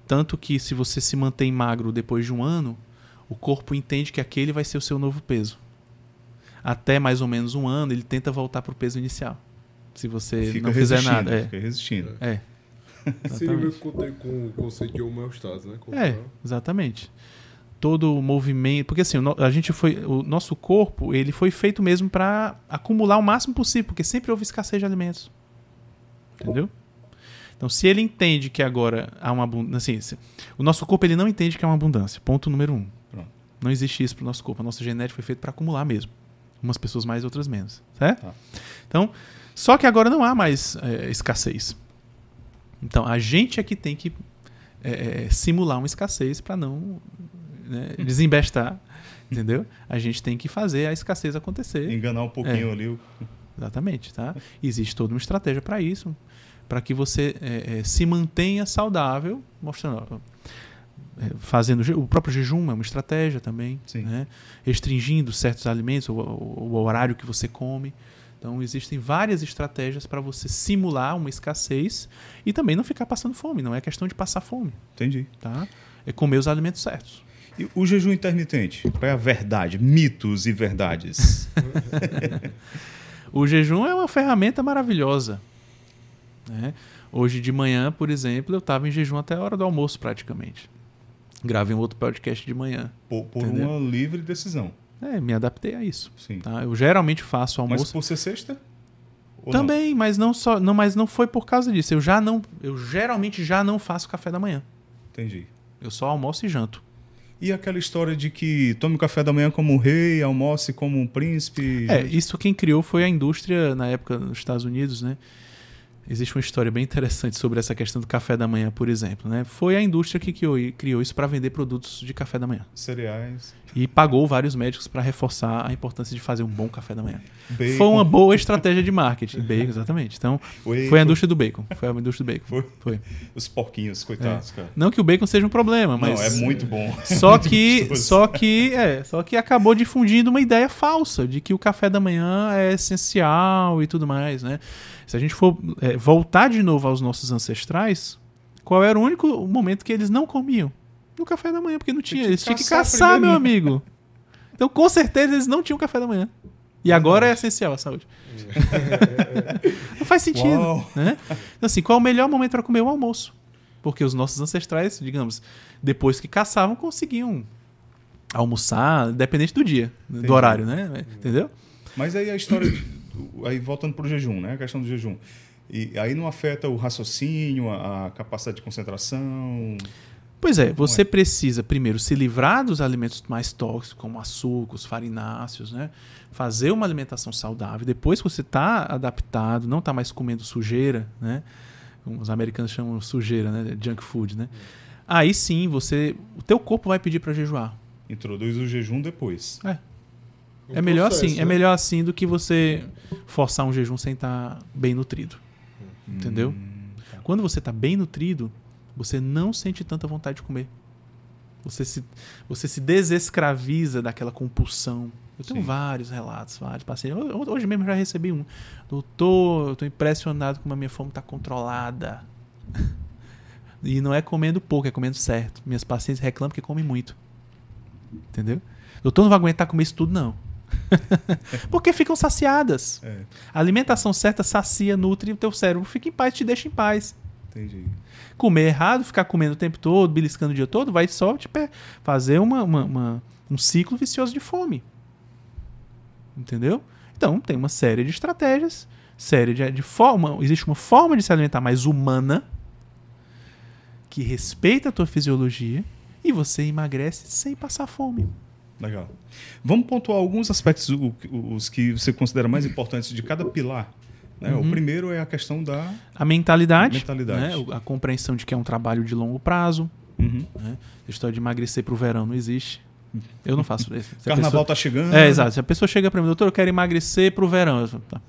Tanto que se você se mantém magro depois de um ano, o corpo entende que aquele vai ser o seu novo peso. Até mais ou menos um ano, ele tenta voltar para o peso inicial. Se você fica não fizer nada. É. Fica resistindo. É. Seria meio que com o conceito de homeostase, né? Como é, exatamente. Exatamente todo o movimento, porque assim, a gente foi, o nosso corpo, ele foi feito mesmo para acumular o máximo possível, porque sempre houve escassez de alimentos. Entendeu? Então, se ele entende que agora há uma abundância, assim, o nosso corpo ele não entende que há uma abundância. Ponto número um. Pronto. Não existe isso para o nosso corpo. A nossa genética foi feita para acumular mesmo. Umas pessoas mais, outras menos. Certo? Tá. Então, só que agora não há mais é, escassez. Então, a gente é que tem que é, é simular uma escassez para não né, desembestar, entendeu? A gente tem que fazer a escassez acontecer. Enganar um pouquinho é. ali. O... Exatamente, tá? Existe toda uma estratégia para isso, para que você é, é, se mantenha saudável, mostrando, é, fazendo o próprio jejum é uma estratégia também, Sim. né? Restringindo certos alimentos, o, o, o horário que você come. Então existem várias estratégias para você simular uma escassez e também não ficar passando fome. Não é questão de passar fome. Entendi. Tá? É comer os alimentos certos. E o jejum intermitente, qual é a verdade? Mitos e verdades. o jejum é uma ferramenta maravilhosa. Né? Hoje de manhã, por exemplo, eu estava em jejum até a hora do almoço, praticamente. Gravei um outro podcast de manhã. Por, por uma livre decisão. É, me adaptei a isso. Sim. Tá? Eu geralmente faço almoço. Mas por ser sexta? Também, não? mas não só, não, mas não foi por causa disso. Eu já não, eu geralmente já não faço café da manhã. Entendi. Eu só almoço e janto. E aquela história de que tome o café da manhã como um rei, almoce como um príncipe. É, isso quem criou foi a indústria na época nos Estados Unidos, né? Existe uma história bem interessante sobre essa questão do café da manhã, por exemplo. Né? Foi a indústria que criou, criou isso para vender produtos de café da manhã. Cereais. E pagou vários médicos para reforçar a importância de fazer um bom café da manhã. Bacon. Foi uma boa estratégia de marketing. Bacon, exatamente. Então, foi a indústria do bacon. Foi a indústria do bacon. Foi. foi. Os porquinhos, coitados, é. cara. Não que o bacon seja um problema, mas. Não, é muito bom. Só é muito que. Gostoso. só que. É, só que acabou difundindo uma ideia falsa de que o café da manhã é essencial e tudo mais, né? Se a gente for é, voltar de novo aos nossos ancestrais, qual era o único momento que eles não comiam? No café da manhã, porque não tinha. Eles tinham que caçar, meu amigo. Então, com certeza, eles não tinham café da manhã. E agora é essencial a saúde. não faz sentido. Né? Então, assim, qual é o melhor momento para comer o almoço? Porque os nossos ancestrais, digamos, depois que caçavam, conseguiam almoçar, dependente do dia, né, Entendi. do horário, né? Hum. Entendeu? Mas aí a história aí voltando para o jejum, né? A questão do jejum. E aí não afeta o raciocínio, a, capacidade de concentração? Pois é, você é? precisa primeiro se livrar dos alimentos mais tóxicos, como açúcares, farináceos, né? Fazer uma alimentação saudável. Depois que você está adaptado, não está mais comendo sujeira, né? Os americanos chamam sujeira, né? Junk food, né? É. Aí sim, você, o teu corpo vai pedir para jejuar. Introduz o jejum depois. É. é melhor assim, é né? é melhor assim do que você é forçar um jejum sem estar tá bem nutrido. Hum, Entendeu? Hum, Quando você está bem nutrido, você não sente tanta vontade de comer. Você se, você se desescraviza daquela compulsão. Eu tenho Sim. vários relatos, vários pacientes. Hoje mesmo já recebi um. Doutor, eu tô impressionado como a minha fome está controlada. e não é comendo pouco, é comendo certo. Minhas pacientes reclamam que comem muito. Entendeu? Doutor, não vai aguentar comer isso tudo, não. Porque ficam saciadas. É. A alimentação certa sacia, nutre o teu cérebro. Fica em paz, te deixa em paz. Entendi. Comer errado, ficar comendo o tempo todo, beliscando o dia todo, vai só te tipo, é fazer uma, uma, uma, um ciclo vicioso de fome. Entendeu? Então, tem uma série de estratégias, série de, de forma. Existe uma forma de se alimentar mais humana, que respeita a tua fisiologia, e você emagrece sem passar fome. Legal. Vamos pontuar alguns aspectos, os que você considera mais importantes de cada pilar. Né? Uhum. O primeiro é a questão da... A mentalidade. mentalidade. Né? A compreensão de que é um trabalho de longo prazo. Uhum. Né? A história de emagrecer para o verão não existe. Eu não faço isso. Se Carnaval pessoa... tá chegando. É, exato. Se a pessoa chega para mim, doutor, eu quero emagrecer para o verão. Eu falo, tá.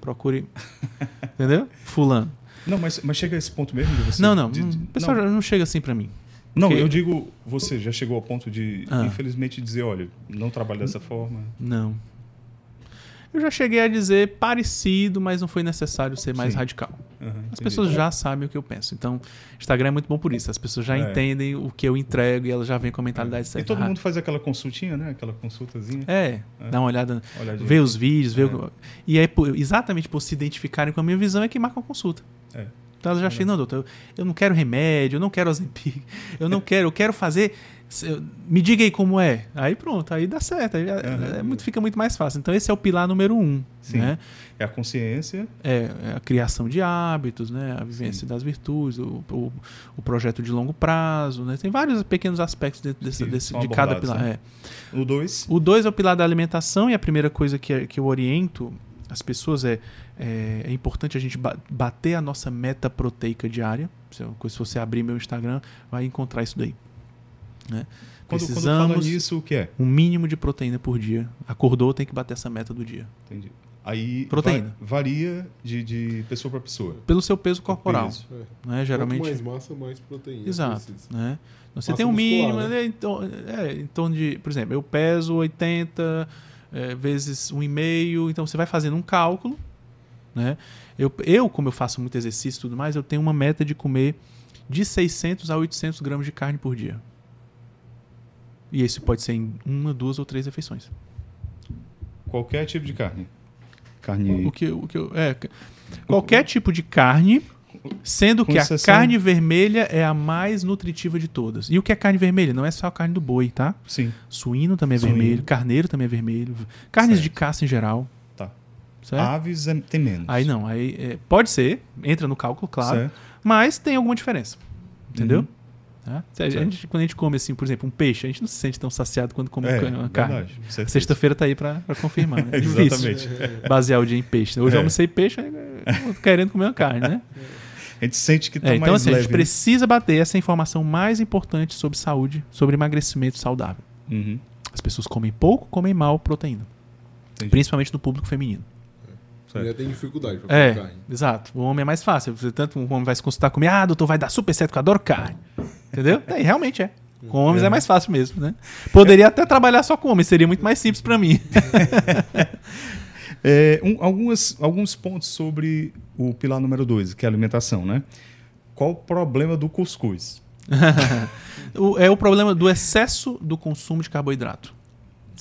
Procure. Entendeu? Fulano. Não, mas, mas chega a esse ponto mesmo de você? Não, não. De, de... Hum, o pessoal não. não chega assim para mim. Não, eu digo, você já chegou ao ponto de, ah. infelizmente, dizer, olha, não trabalho dessa forma. Não. Eu já cheguei a dizer parecido, mas não foi necessário ser mais Sim. radical. Uhum, as pessoas já sabem o que eu penso. Então, Instagram é muito bom por isso. As pessoas já é. entendem o que eu entrego e elas já vêm com a mentalidade é. certa. E todo mundo faz aquela consultinha, né? Aquela consultazinha. É, é. dá uma olhada, Olhadinha. vê os vídeos, vê o... É. E é exatamente por se identificarem com a minha visão é que marca uma consulta. É. Então eu já achei, não, doutor, eu não quero remédio, eu não quero Ozempic, eu não quero, eu quero fazer. Me diga aí como é. Aí pronto, aí dá certo. Aí é, é muito, fica muito mais fácil. Então esse é o pilar número um. Sim. Né? É a consciência. É, é, a criação de hábitos, né? a vivência Sim. das virtudes, o, o, o, projeto de longo prazo. Né? Tem vários pequenos aspectos dentro desse, desse de cada pilar. Né? É. O dois. O dois é o pilar da alimentação, e a primeira coisa que, que eu oriento as pessoas é, é, é, importante a gente bater a nossa meta proteica diária. Se, se você abrir meu Instagram, vai encontrar isso daí. Né? Quando, Precisamos quando fala nisso, o que é? Um mínimo de proteína por dia. Acordou, tem que bater essa meta do dia. Entendi. Aí proteína. varia de, de pessoa para pessoa. Pelo seu peso corporal. Peso, é. né? Geralmente. Quanto mais massa, mais proteína. Exato. Né? Você massa tem um mínimo, né? né? Então, é, em torno de. Por exemplo, eu peso 80 é, vezes um e-mail. Então você vai fazendo um cálculo. Né? Eu, eu, como eu faço muito exercício e tudo mais, eu tenho uma meta de comer de 600 a 800 gramas de carne por dia. E isso pode ser em uma, duas ou três refeições. Qualquer tipo de carne. Carne. O que, o que, é, qualquer tipo de carne Sendo que a carne vermelha é a mais nutritiva de todas. E o que é carne vermelha? Não é só a carne do boi, tá? Sim. Suíno também é Suíno. vermelho, carneiro também é vermelho, carnes certo. de caça em geral. Tá. Certo? Aves é, tem menos. Aí não, aí é, pode ser, entra no cálculo, claro, certo. mas tem alguma diferença. Entendeu? Uhum. Tá? A gente, quando a gente come, assim, por exemplo, um peixe, a gente não se sente tão saciado quando come é, uma carne. Sexta-feira tá aí para confirmar. Né? É difícil basear o dia em peixe. Né? Hoje é. eu almocei peixe, eh, querendo comer uma carne, né? A gente sente que está é, então, mais assim, leve. a gente né? precisa bater essa informação mais importante sobre saúde, sobre emagrecimento saudável. Uhum. As pessoas comem pouco, comem mal proteína. Entendi. Principalmente no público feminino. É. Mulher tem dificuldade pra comer é, carne. Exato. O homem é mais fácil. Tanto um homem vai se consultar comigo, ah, doutor, vai dar super certo porque eu adoro carne. Entendeu? é, realmente é. Com é. homens é. é mais fácil mesmo, né? Poderia até trabalhar só com homens, seria muito mais simples para mim. É, um, algumas, alguns pontos sobre o pilar número 2, que é a alimentação, né? Qual o problema do cuscuz? o, é o problema do excesso do consumo de carboidrato.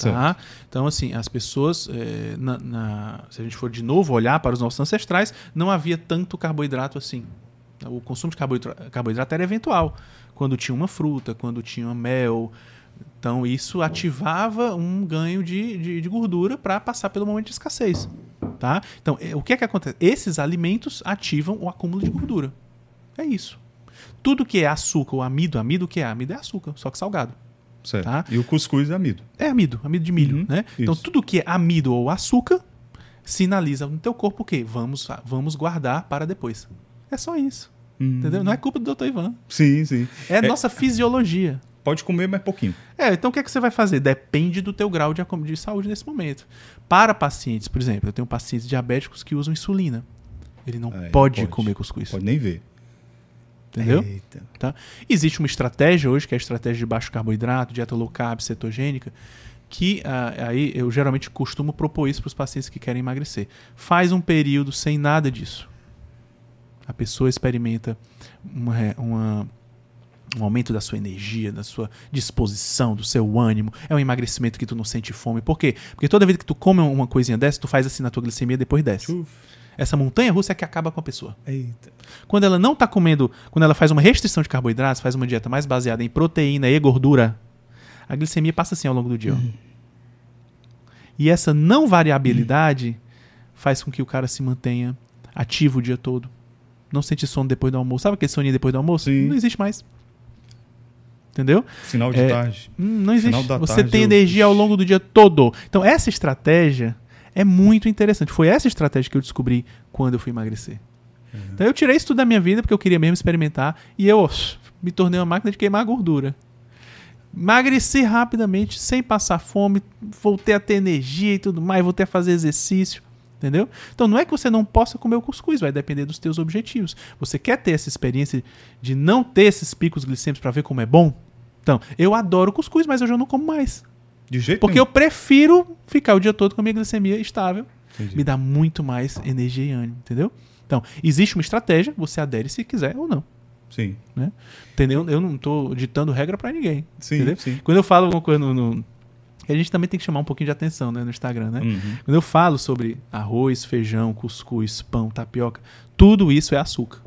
Tá? Então, assim, as pessoas, é, na, na, se a gente for de novo olhar para os nossos ancestrais, não havia tanto carboidrato assim. O consumo de carboidrato, carboidrato era eventual. Quando tinha uma fruta, quando tinha mel, então isso ativava um ganho de, de, de gordura para passar pelo momento de escassez. Tá? Então, é, o que é que acontece? Esses alimentos ativam o acúmulo de gordura. É isso. Tudo que é açúcar ou amido, amido o que é? Amido é açúcar, só que salgado. Certo. Tá? E o cuscuz é amido. É amido, amido de milho, uhum, né? Então, isso. Então tudo que é amido ou açúcar sinaliza no teu corpo o quê? Vamos, vamos guardar para depois. É só isso. Uhum. Entendeu? Não é culpa do Dr. Ivan. Sim, sim. É, é nossa fisiologia. Pode comer mais pouquinho. É, então o que, é que você vai fazer? Depende do teu grau de, de saúde nesse momento. Para pacientes, por exemplo, eu tenho pacientes diabéticos que usam insulina. Ele não é, pode, pode, comer cuscuz. Pode nem ver. Entendeu? Eita. Tá? Existe uma estratégia hoje, que é a estratégia de baixo carboidrato, dieta low carb, cetogênica, que uh, aí eu geralmente costumo propor isso para os pacientes que querem emagrecer. Faz um período sem nada disso. A pessoa experimenta uma, uma um aumento da sua energia, da sua disposição, do seu ânimo. É um emagrecimento que tu não sente fome. Por quê? Porque toda vez que tu come uma coisinha dessa, tu faz assim na tua glicemia depois desce. Uf. Essa montanha russa é que acaba com a pessoa. Eita. Quando ela não está comendo, quando ela faz uma restrição de carboidratos, faz uma dieta mais baseada em proteína e gordura, a glicemia passa assim ao longo do dia. Uhum. E essa não variabilidade uhum. faz com que o cara se mantenha ativo o dia todo. Não sente sono depois do almoço. Sabe aquele soninho depois do almoço? Sim. Não existe mais entendeu? Final de é, tarde. Hum, não existe. Você tarde, tem eu... energia ao longo do dia todo. Então, essa estratégia é muito interessante. Foi essa estratégia que eu descobri quando eu fui emagrecer. Uhum. Então, eu tirei isso tudo da minha vida porque eu queria mesmo experimentar e eu me tornei uma máquina de queimar gordura. Emagreci rapidamente, sem passar fome, voltei a ter energia e tudo mais, voltei a fazer exercício entendeu? Então não é que você não possa comer o cuscuz, vai depender dos teus objetivos. Você quer ter essa experiência de não ter esses picos glicêmicos para ver como é bom? Então, eu adoro cuscuz, mas hoje eu não como mais. De jeito Porque nenhum. eu prefiro ficar o dia todo com a minha glicemia estável. Entendi. Me dá muito mais energia e ânimo, entendeu? Então, existe uma estratégia, você adere se quiser ou não. Sim. Né? Entendeu? Eu não estou ditando regra para ninguém. Sim, entendeu? sim. Quando eu falo alguma coisa no, no, A gente também tem que chamar um pouquinho de atenção né, no Instagram, né? Uhum. Quando eu falo sobre arroz, feijão, cuscuz, pão, tapioca, tudo isso é açúcar.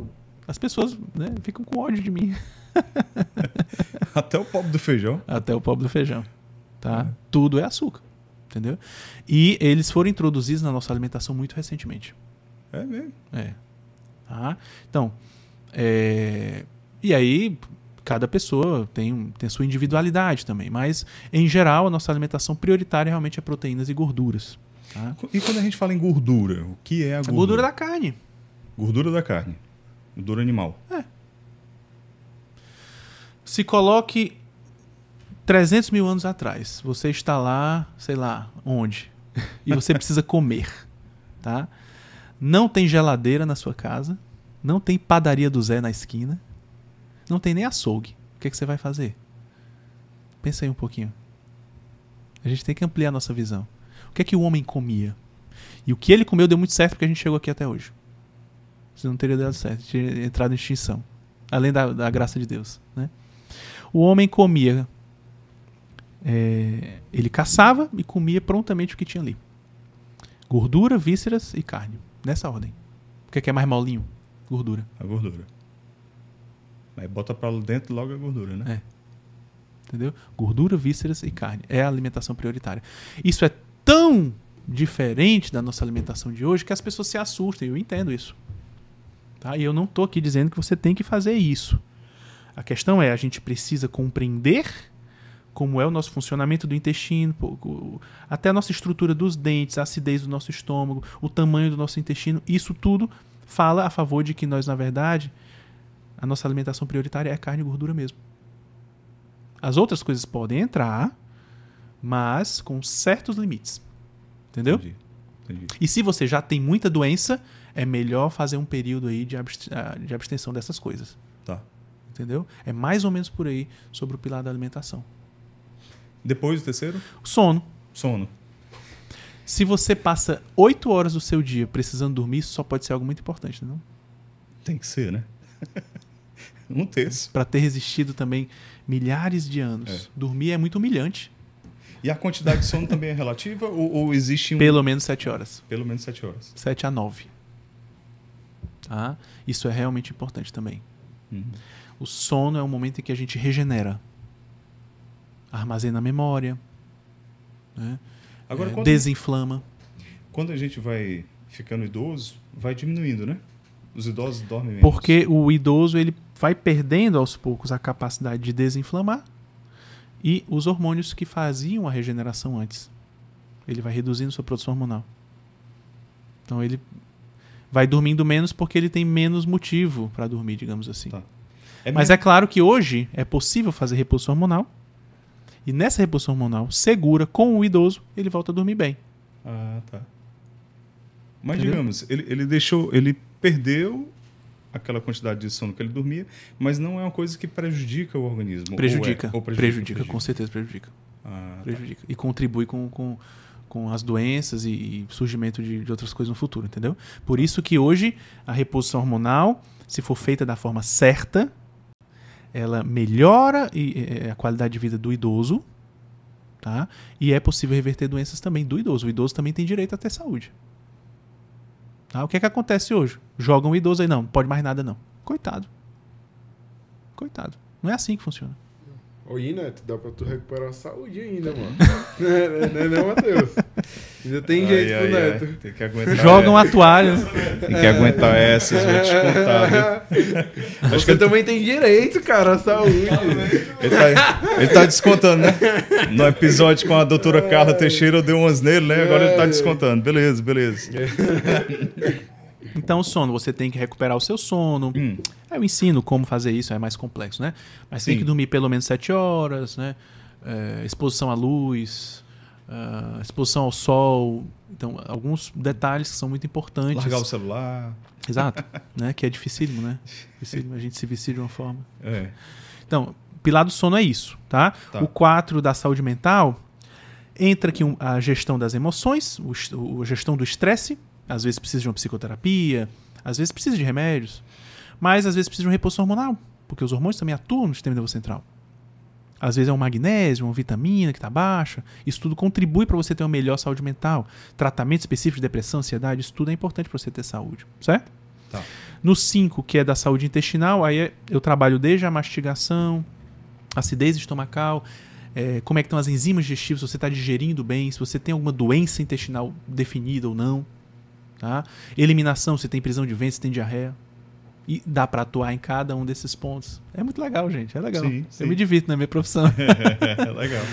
As pessoas né, ficam com ódio de mim. Até o pobre do feijão. Até o pobre do feijão. Tá? É. Tudo é açúcar. Entendeu? E eles foram introduzidos na nossa alimentação muito recentemente. É mesmo? É. Tá? Então, é... e aí cada pessoa tem, tem sua individualidade também, mas em geral a nossa alimentação prioritária realmente é proteínas e gorduras. Tá? E quando a gente fala em gordura, o que é a gordura? A gordura da carne. Gordura da carne. Gordura animal. É. Se coloque 300 mil anos atrás. Você está lá, sei lá, onde? E você precisa comer, tá? Não tem geladeira na sua casa. Não tem padaria do Zé na esquina. Não tem nem açougue. O que, é que você vai fazer? Pensa aí um pouquinho. A gente tem que ampliar a nossa visão. O que é que o homem comia? E o que ele comeu deu muito certo porque a gente chegou aqui até hoje. Senão não teria dado certo, Tinha entrado em extinção. Além da, da graça de Deus, né? O homem comia, é, ele caçava e comia prontamente o que tinha ali: gordura, vísceras e carne. Nessa ordem. O que é, que é mais molinho? Gordura. A gordura. Mas bota para dentro logo a é gordura, né? É. Entendeu? Gordura, vísceras e carne. É a alimentação prioritária. Isso é tão diferente da nossa alimentação de hoje que as pessoas se assustam. Eu entendo isso. Tá? E eu não estou aqui dizendo que você tem que fazer isso. A questão é, a gente precisa compreender como é o nosso funcionamento do intestino, até a nossa estrutura dos dentes, a acidez do nosso estômago, o tamanho do nosso intestino, isso tudo fala a favor de que nós, na verdade, a nossa alimentação prioritária é carne e gordura mesmo. As outras coisas podem entrar, mas com certos limites. Entendeu? Entendi. Entendi. E se você já tem muita doença, é melhor fazer um período aí de, ah, de abstenção dessas coisas. Entendeu? É mais ou menos por aí sobre o pilar da alimentação. Depois do terceiro? Sono. Sono. Se você passa oito horas do seu dia precisando dormir, isso só pode ser algo muito importante, não? É Tem que ser, né? um terço. Para ter resistido também milhares de anos. É. Dormir é muito humilhante. E a quantidade de sono também é relativa ou, ou existe um... Pelo menos sete horas. Pelo menos sete horas. Sete a nove. Tá? Isso é realmente importante também. Uhum. O sono é o momento em que a gente regenera, armazena memória, né? Agora, é, quando, desinflama. Quando a gente vai ficando idoso, vai diminuindo, né? Os idosos dormem menos. Porque o idoso ele vai perdendo aos poucos a capacidade de desinflamar e os hormônios que faziam a regeneração antes. Ele vai reduzindo sua produção hormonal. Então ele vai dormindo menos porque ele tem menos motivo para dormir, digamos assim. Tá. É Mas é claro que hoje é possível fazer repulsão hormonal. E nessa repulsão hormonal segura, com o idoso, ele volta a dormir bem. Ah, tá. Mas Entendeu? digamos, ele, ele deixou. Ele perdeu aquela quantidade de sono que ele dormia, mas não é uma coisa que prejudica o organismo. Prejudica. Ou é, ou prejudica, prejudica, prejudica, com certeza prejudica. Ah, tá. prejudica. Tá. E contribui com, com, com as doenças e, e surgimento de, de, outras coisas no futuro, entendeu? Por isso que hoje a reposição hormonal, se for feita da forma certa, ela melhora a qualidade de vida do idoso, tá? E é possível reverter doenças também do idoso. O idoso também tem direito a ter saúde. Tá? O que é que acontece hoje? Jogam o idoso aí, não, não pode mais nada não. Coitado. Coitado. Não é assim que funciona. Oi, Neto, dá pra tu recuperar a saúde ainda, mano. não, é, não, é, não, é, Matheus? Já tem jeito pro Neto. tem que aguentar. Jogam a toalha. Tem que aguentar essas, é vou te contar. Viu? Acho que ele também tem direito, cara, à saúde. ele, tá, ele tá descontando, né? No episódio com a doutora Carla Teixeira, eu dei umas nele, né? Agora ele tá descontando. Beleza, beleza. Então, sono, você tem que recuperar o seu sono. Hum. É, eu ensino como fazer isso, é mais complexo, né? Mas Sim. tem que dormir pelo menos 7 horas, né? É, exposição à luz, uh, exposição ao sol. Então, alguns detalhes que são muito importantes. Largar o celular. Exato, né? Que é dificílimo, né? Dificílimo, a gente se vicia de uma forma. É. Então, pilar do sono é isso, tá? tá. O 4 da saúde mental entra aqui a gestão das emoções, o, a gestão do estresse. Às vezes precisa de uma psicoterapia, às vezes precisa de remédios, mas às vezes precisa de um repouso hormonal, porque os hormônios também atuam no sistema nervoso central. Às vezes é um magnésio, uma vitamina que está baixa. Isso tudo contribui para você ter uma melhor saúde mental. Tratamento específico de depressão, ansiedade, isso tudo é importante para você ter saúde, certo? Tá. No 5, que é da saúde intestinal, aí é, eu trabalho desde a mastigação, acidez estomacal, é, como é que estão as enzimas digestivas, se você está digerindo bem, se você tem alguma doença intestinal definida ou não. Tá? Eliminação, se tem prisão de ventre, se tem diarreia. E dá para atuar em cada um desses pontos. É muito legal, gente. É legal. Sim, sim. Eu me divirto na minha profissão. É, é legal.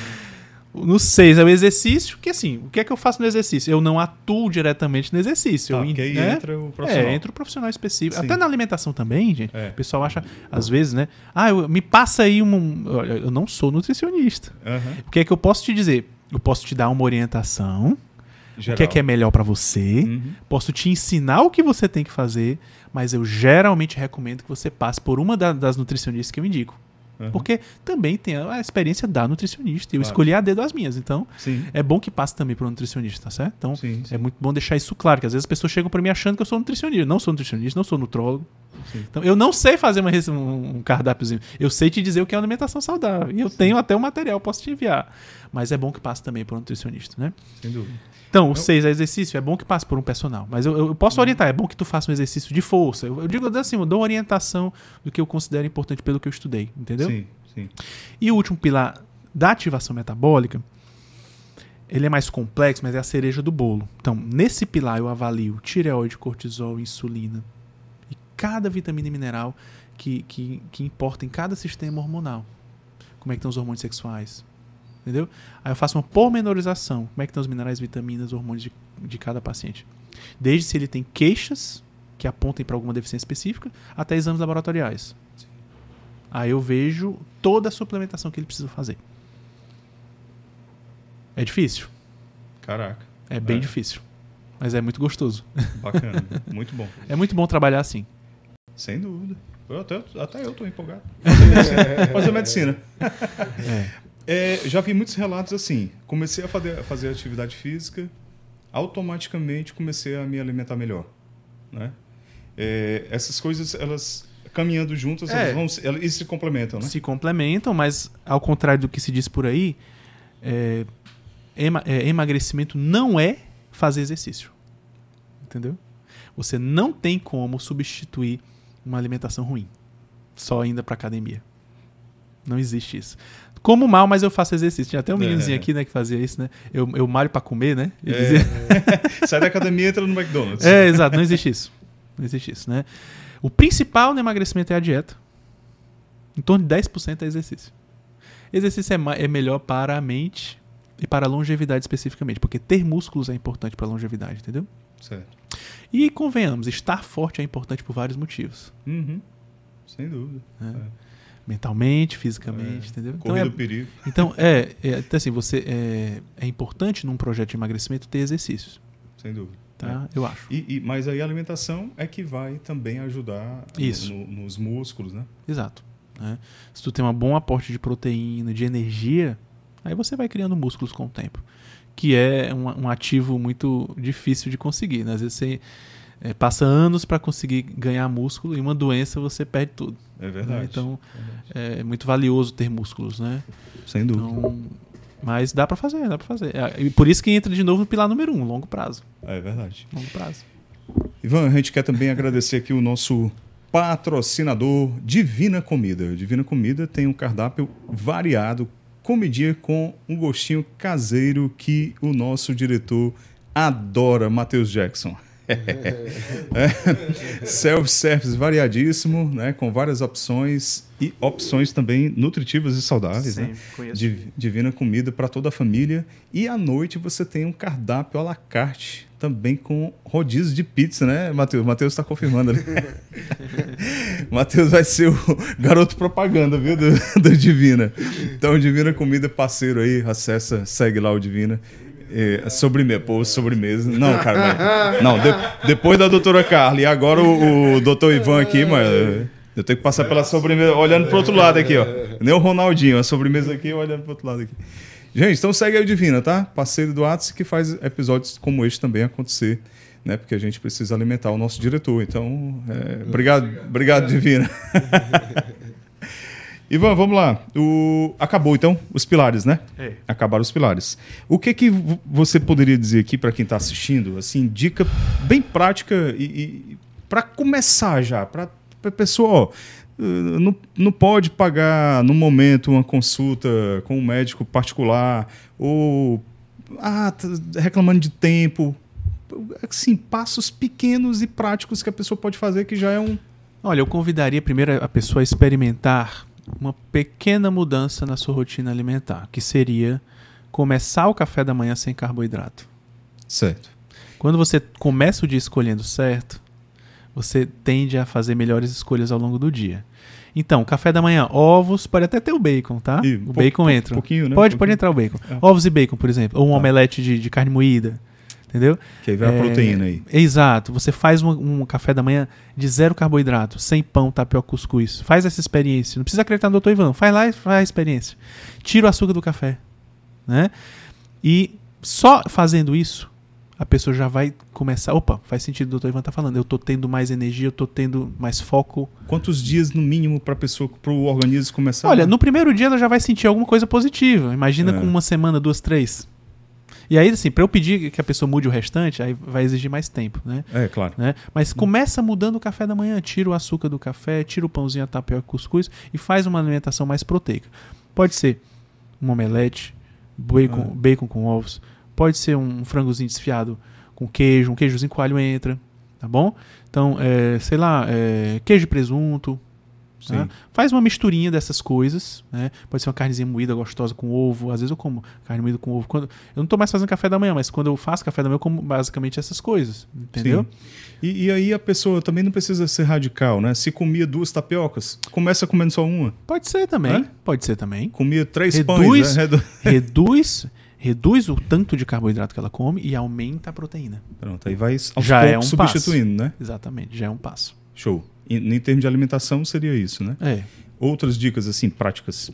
No 6 é o exercício, que assim, o que é que eu faço no exercício? Eu não atuo diretamente no exercício. Tá, eu, porque aí né? entra o é, profissional. É, entra o profissional específico. Sim. Até na alimentação também, gente. É. O pessoal acha, às vezes, né? Ah, eu, me passa aí um. eu não sou nutricionista. Uhum. O que é que eu posso te dizer? Eu posso te dar uma orientação Geral. o que é, que é melhor para você, uhum. posso te ensinar o que você tem que fazer, mas eu geralmente recomendo que você passe por uma da, das nutricionistas que eu indico. Uhum. Porque também tem a experiência da nutricionista. Eu escolhi a dedo as minhas. Então, sim. é bom que passe também para o nutricionista, tá certo? Então, sim, sim. é muito bom deixar isso claro, que às vezes as pessoas chegam para mim achando que eu sou nutricionista. Não sou nutricionista, não sou nutrólogo. Então, eu não sei fazer uma, um cardápiozinho. Eu sei te dizer o que é alimentação saudável. E eu tenho até o material, posso te enviar. Mas é bom que passe também para o nutricionista, né? Sem dúvida. Então, o 6 é exercício, é bom que passe por um personal. Mas eu, eu posso uhum. orientar, é bom que tu faça um exercício de força. Eu, eu digo assim, eu dou orientação do que eu considero importante pelo que eu estudei, entendeu? Sim, sim. E o último pilar da ativação metabólica, ele é mais complexo, mas é a cereja do bolo. Então, nesse pilar eu avalio tireoide, cortisol, insulina e cada vitamina e mineral que, que, que importa em cada sistema hormonal. Como é que estão os hormônios sexuais? entendeu? Aí eu faço uma pormenorização. Como é que estão os minerais, vitaminas, hormônios de, de cada paciente. Desde se ele tem queixas que apontem para alguma deficiência específica, até exames laboratoriais. Sim. Aí eu vejo toda a suplementação que ele precisa fazer. É difícil. Caraca. É bem é. difícil. Mas é muito gostoso. Bacana. Muito bom. é muito bom trabalhar assim. Sem dúvida. Eu até, até eu estou empolgado. Fazer medicina. Fazer medicina. É. É, já vi muitos relatos assim. Comecei a fazer, fazer atividade física, automaticamente comecei a me alimentar melhor. Né? É, essas coisas, elas caminhando juntas, é, elas, vão, elas se complementam, né? Se complementam, mas ao contrário do que se diz por aí, é, é, emagrecimento não é fazer exercício. Entendeu? Você não tem como substituir uma alimentação ruim só ainda para academia. Não existe isso como mal, mas eu faço exercício. Tinha até um é. meninozinho aqui, né, que fazia isso, né? Eu, eu malho para comer, né? É. Dizia... Sai da academia e entra no McDonald's. É, exato. Não existe isso. Não existe isso, né? O principal no emagrecimento é a dieta. Em torno de 10% é exercício. Exercício é, é melhor para a mente e para a longevidade especificamente, porque ter músculos é importante para a longevidade, entendeu? Certo. E convenhamos, estar forte é importante por vários motivos. Uhum. Sem dúvida. É. É mentalmente, fisicamente, é, entendeu? Então, é, perigo. Então, é, é então, assim, você é, é importante num projeto de emagrecimento ter exercícios. Sem dúvida. Tá? É. Eu acho. E, e, mas aí a alimentação é que vai também ajudar né, Isso. No, nos músculos, né? Exato. Né? Se tu tem um bom aporte de proteína, de energia, aí você vai criando músculos com o tempo. Que é um, um ativo muito difícil de conseguir. Né? Às vezes você é, passa anos para conseguir ganhar músculo e uma doença você perde tudo. É né? verdade. Né? Então verdade. É, é muito valioso ter músculos, né? Sem dúvida. Então, mas dá para fazer, dá para fazer. É, e por isso que entra de novo no pilar número um, longo prazo. É verdade. Longo prazo. Ivan, a gente quer também agradecer aqui o nosso patrocinador Divina Comida. Divina Comida tem um cardápio variado, comidinha com um gostinho caseiro que o nosso diretor adora, Matheus Jackson. Self-service variadíssimo, né? com várias opções e opções também nutritivas e saudáveis. Sim, né? Div divina comida para toda a família. E à noite você tem um cardápio à la carte também com rodízio de pizza, né, Matheus? Matheus está confirmando, né? Matheus vai ser o garoto propaganda, viu, do, do Divina. Então, Divina Comida, parceiro aí, acessa, segue lá o Divina é, sobremesa, pô, sobremesa. Não, cara, mas, não. De, depois da doutora Carla e agora o, o doutor Ivan aqui, mas eu tenho que passar pela sobremesa olhando pro outro lado aqui, ó. Nem o Ronaldinho, a sobremesa aqui olhando pro outro lado aqui. Gente, então segue aí o Divina, tá? Parceiro do Atos que faz episódios como este também acontecer, né? Porque a gente precisa alimentar o nosso diretor. Então, é, obrigado, obrigado, obrigado, Divina. Ivan, vamos lá. O... Acabou então os pilares, né? É. Acabaram os pilares. O que que você poderia dizer aqui para quem está assistindo? Assim, dica bem prática e, e para começar já, para pessoal. Eh, não, não pode pagar no momento uma consulta com um médico particular ou ah, tá reclamando de tempo. Assim, passos pequenos e práticos que a pessoa pode fazer que já é um, Olha, eu convidaria primeiro a pessoa a experimentar uma pequena mudança na sua rotina alimentar, que seria começar o café da manhã sem carboidrato. Certo. Quando você começa o dia escolhendo certo, você tende a fazer melhores escolhas ao longo do dia. Então, café da manhã, ovos, pode até ter o bacon, tá? E o bacon entra. Um pouquinho, né? Pode, pouquinho. pode entrar o bacon. É. Ovos e bacon, por exemplo. Ou um tá. omelete de, de carne moída entendeu? Que aí vai é, a proteína aí. Exato. Você faz um, um, café da manhã de zero carboidrato, sem pão, tapioca, cuscuz. Faz essa experiência. Não precisa acreditar no doutor Ivan. Faz lá e faz a experiência. Tira o açúcar do café. Né? E só fazendo isso, a pessoa já vai começar. Opa, faz sentido o doutor Ivan tá falando. Eu tô tendo mais energia, eu tô tendo mais foco. Quantos dias no mínimo para pessoa, para o organismo começar? Olha, no primeiro dia ela já vai sentir alguma coisa positiva. Imagina é. com uma semana, duas, três. E aí, assim, para eu pedir que a pessoa mude o restante, aí vai exigir mais tempo, né? É, claro. Né? Mas começa mudando o café da manhã, tira o açúcar do café, tira o pãozinho, a tapioca, cuscuz e faz uma alimentação mais proteica. Pode ser um omelete, bacon, ah. bacon com ovos, pode ser um frangozinho desfiado com queijo, um queijozinho alho entra, tá bom? Então, é, sei lá, é, queijo e presunto, né? Faz uma misturinha dessas coisas, né? Pode ser uma carnezinha moída gostosa com ovo. Às vezes eu como carne moída com ovo. Quando, eu não estou mais fazendo café da manhã, mas quando eu faço café da manhã, eu como basicamente essas coisas. Entendeu? E, e, aí a pessoa também não precisa ser radical, né? Se comia duas tapiocas, começa comendo só uma. Pode ser também. É? Pode ser também. Comia três reduz, pães. Né? reduz reduz o tanto de carboidrato que ela come e aumenta a proteína. Pronto, aí vai aos já é um substituindo, passo. né? Exatamente, já é um passo. Show em, em termos de alimentação, seria isso, né? É. Outras dicas, assim, práticas?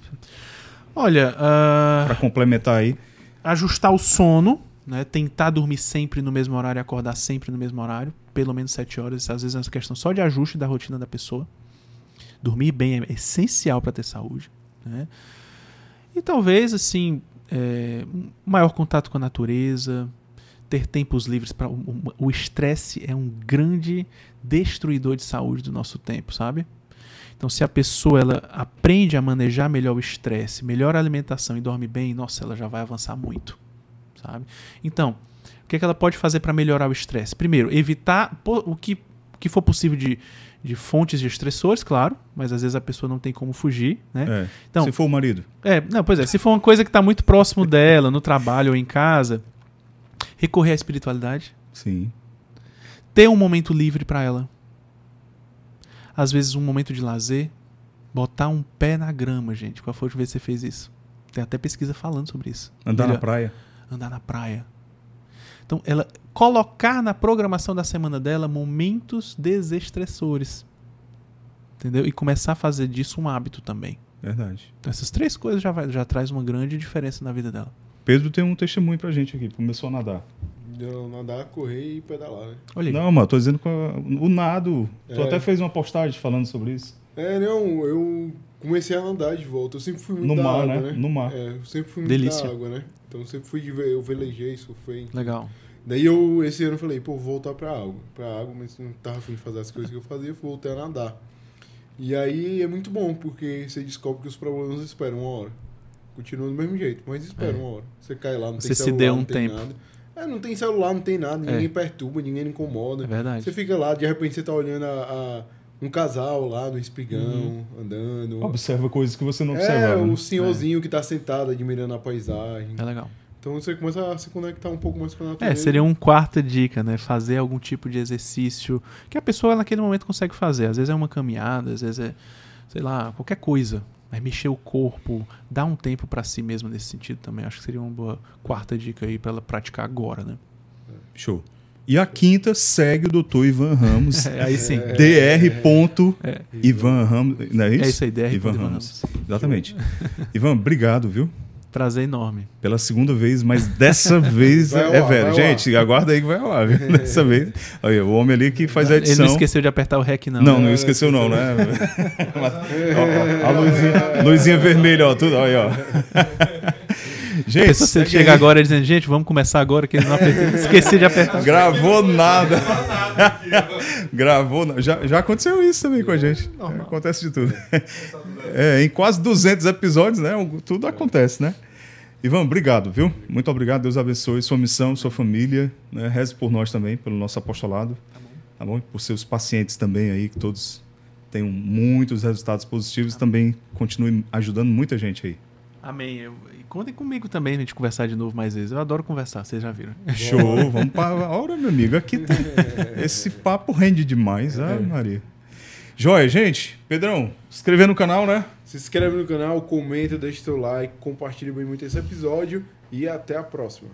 Olha. Uh... Ah, para complementar aí. Ajustar o sono, né? Tentar dormir sempre no mesmo horário e acordar sempre no mesmo horário, pelo menos sete horas. Às vezes é uma questão só de ajuste da rotina da pessoa. Dormir bem é essencial para ter saúde, né? E talvez, assim, é, maior contato com a natureza, ter tempos livres para o estresse é um grande destruidor de saúde do nosso tempo, sabe? Então, se a pessoa ela aprende a manejar melhor o estresse, melhor a alimentação e dorme bem, nossa, ela já vai avançar muito, sabe? Então, o que, é que ela pode fazer para melhorar o estresse? Primeiro, evitar o que, o que for possível de, de fontes de estressores, claro, mas às vezes a pessoa não tem como fugir, né? É, então, se for o marido. É, não, pois é, se for uma coisa que está muito próximo dela, no trabalho ou em casa, Recorrer à espiritualidade. Sim. Ter um momento livre para ela. Às vezes um momento de lazer. Botar um pé na grama, gente. Qual foi a última vez que você fez isso? Tem até pesquisa falando sobre isso. Andar Melhor. na praia. Andar na praia. Então, ela colocar na programação da semana dela momentos desestressores. Entendeu? E começar a fazer disso um hábito também. Verdade. Então, essas três coisas já, vai, já traz uma grande diferença na vida dela. Pedro tem um testemunho pra gente aqui, começou a nadar. Não, nadar, correr e pedalar, né? Olha aí. Não, mano, tô dizendo que o nado. É. Tu até fez uma postagem falando sobre isso. É, não, eu comecei a nadar de volta. Eu sempre fui muito no mar, água, né? né? No mar. É, eu sempre fui muito Delícia. da água, né? Então sempre fui de eu velejei, surfei. Legal. Daí eu, esse ano, falei, pô, vou voltar pra água. Pra água, mas não tava afim de fazer as coisas que eu fazia, eu voltei a nadar. E aí é muito bom, porque você descobre que os problemas esperam uma hora. Continua do mesmo jeito, mas espera é. uma hora. Você cai lá, não Você tem celular, se deu um não tem tempo. nada. É, não tem celular, não tem nada, é. ninguém é. perturba, ninguém incomoda. É verdade. Você fica lá, de repente você tá olhando a, a um casal lá no espigão, uhum. andando. Observa coisas que você não é, observava. É, o senhorzinho é. que tá sentado admirando a paisagem. É legal. Então você começa a se conectar um pouco mais com a é, natureza. É, seria uma quarta dica, né? Fazer algum tipo de exercício que a pessoa naquele momento consegue fazer. Às vezes é uma caminhada, às vezes é, sei lá, qualquer coisa mas mexer o corpo, dar um tempo para si mesmo nesse sentido também, acho que seria uma boa quarta dica aí para ela praticar agora, né? Show. E a quinta segue o doutor Ivan Ramos. É, aí sim. Dr. Ponto é, é. Ivan Ramos. Não é isso? É isso aí, Dr. Ivan, Ivan Ramos. Ramos. Exatamente. Ivan, obrigado, viu? prazer enorme. Pela segunda vez, mas dessa vez é velho. Gente, lá. aguarda aí que vai lá. Viu? Dessa vez. Olha, o homem ali que faz a edição. Ele não esqueceu de apertar o REC, não. Não, não é, esqueceu, não, né? a luzinha, luzinha vermelha, ó, tudo, olha, ó. Gente, se você chega agora dizendo, gente, vamos começar agora, que não apertei. esqueci de apertar. Gravou nada. Gravou nada. Já, já aconteceu isso também com a é, gente. É normal. Acontece de tudo. Tá é, em quase 200 episódios, né? Tudo acontece, né? Ivan, obrigado, viu? Muito obrigado. Deus abençoe sua missão, sua família. Né? Reze por nós também, pelo nosso apostolado. Tá bom. Tá bom? Por seus pacientes também aí, que todos tenham muitos resultados positivos. Também continue ajudando muita gente aí. Amém. Eu, Contem comigo também a gente conversar de novo mais vezes. Eu adoro conversar, vocês já viram. Show, vamos para. a hora, meu amigo, aqui tem... Esse papo rende demais, ah, é. Maria. Joia, gente. Pedrão, se inscrever no canal, né? Se inscreve no canal, comenta, deixa seu like, compartilha bem muito esse episódio e até a próxima.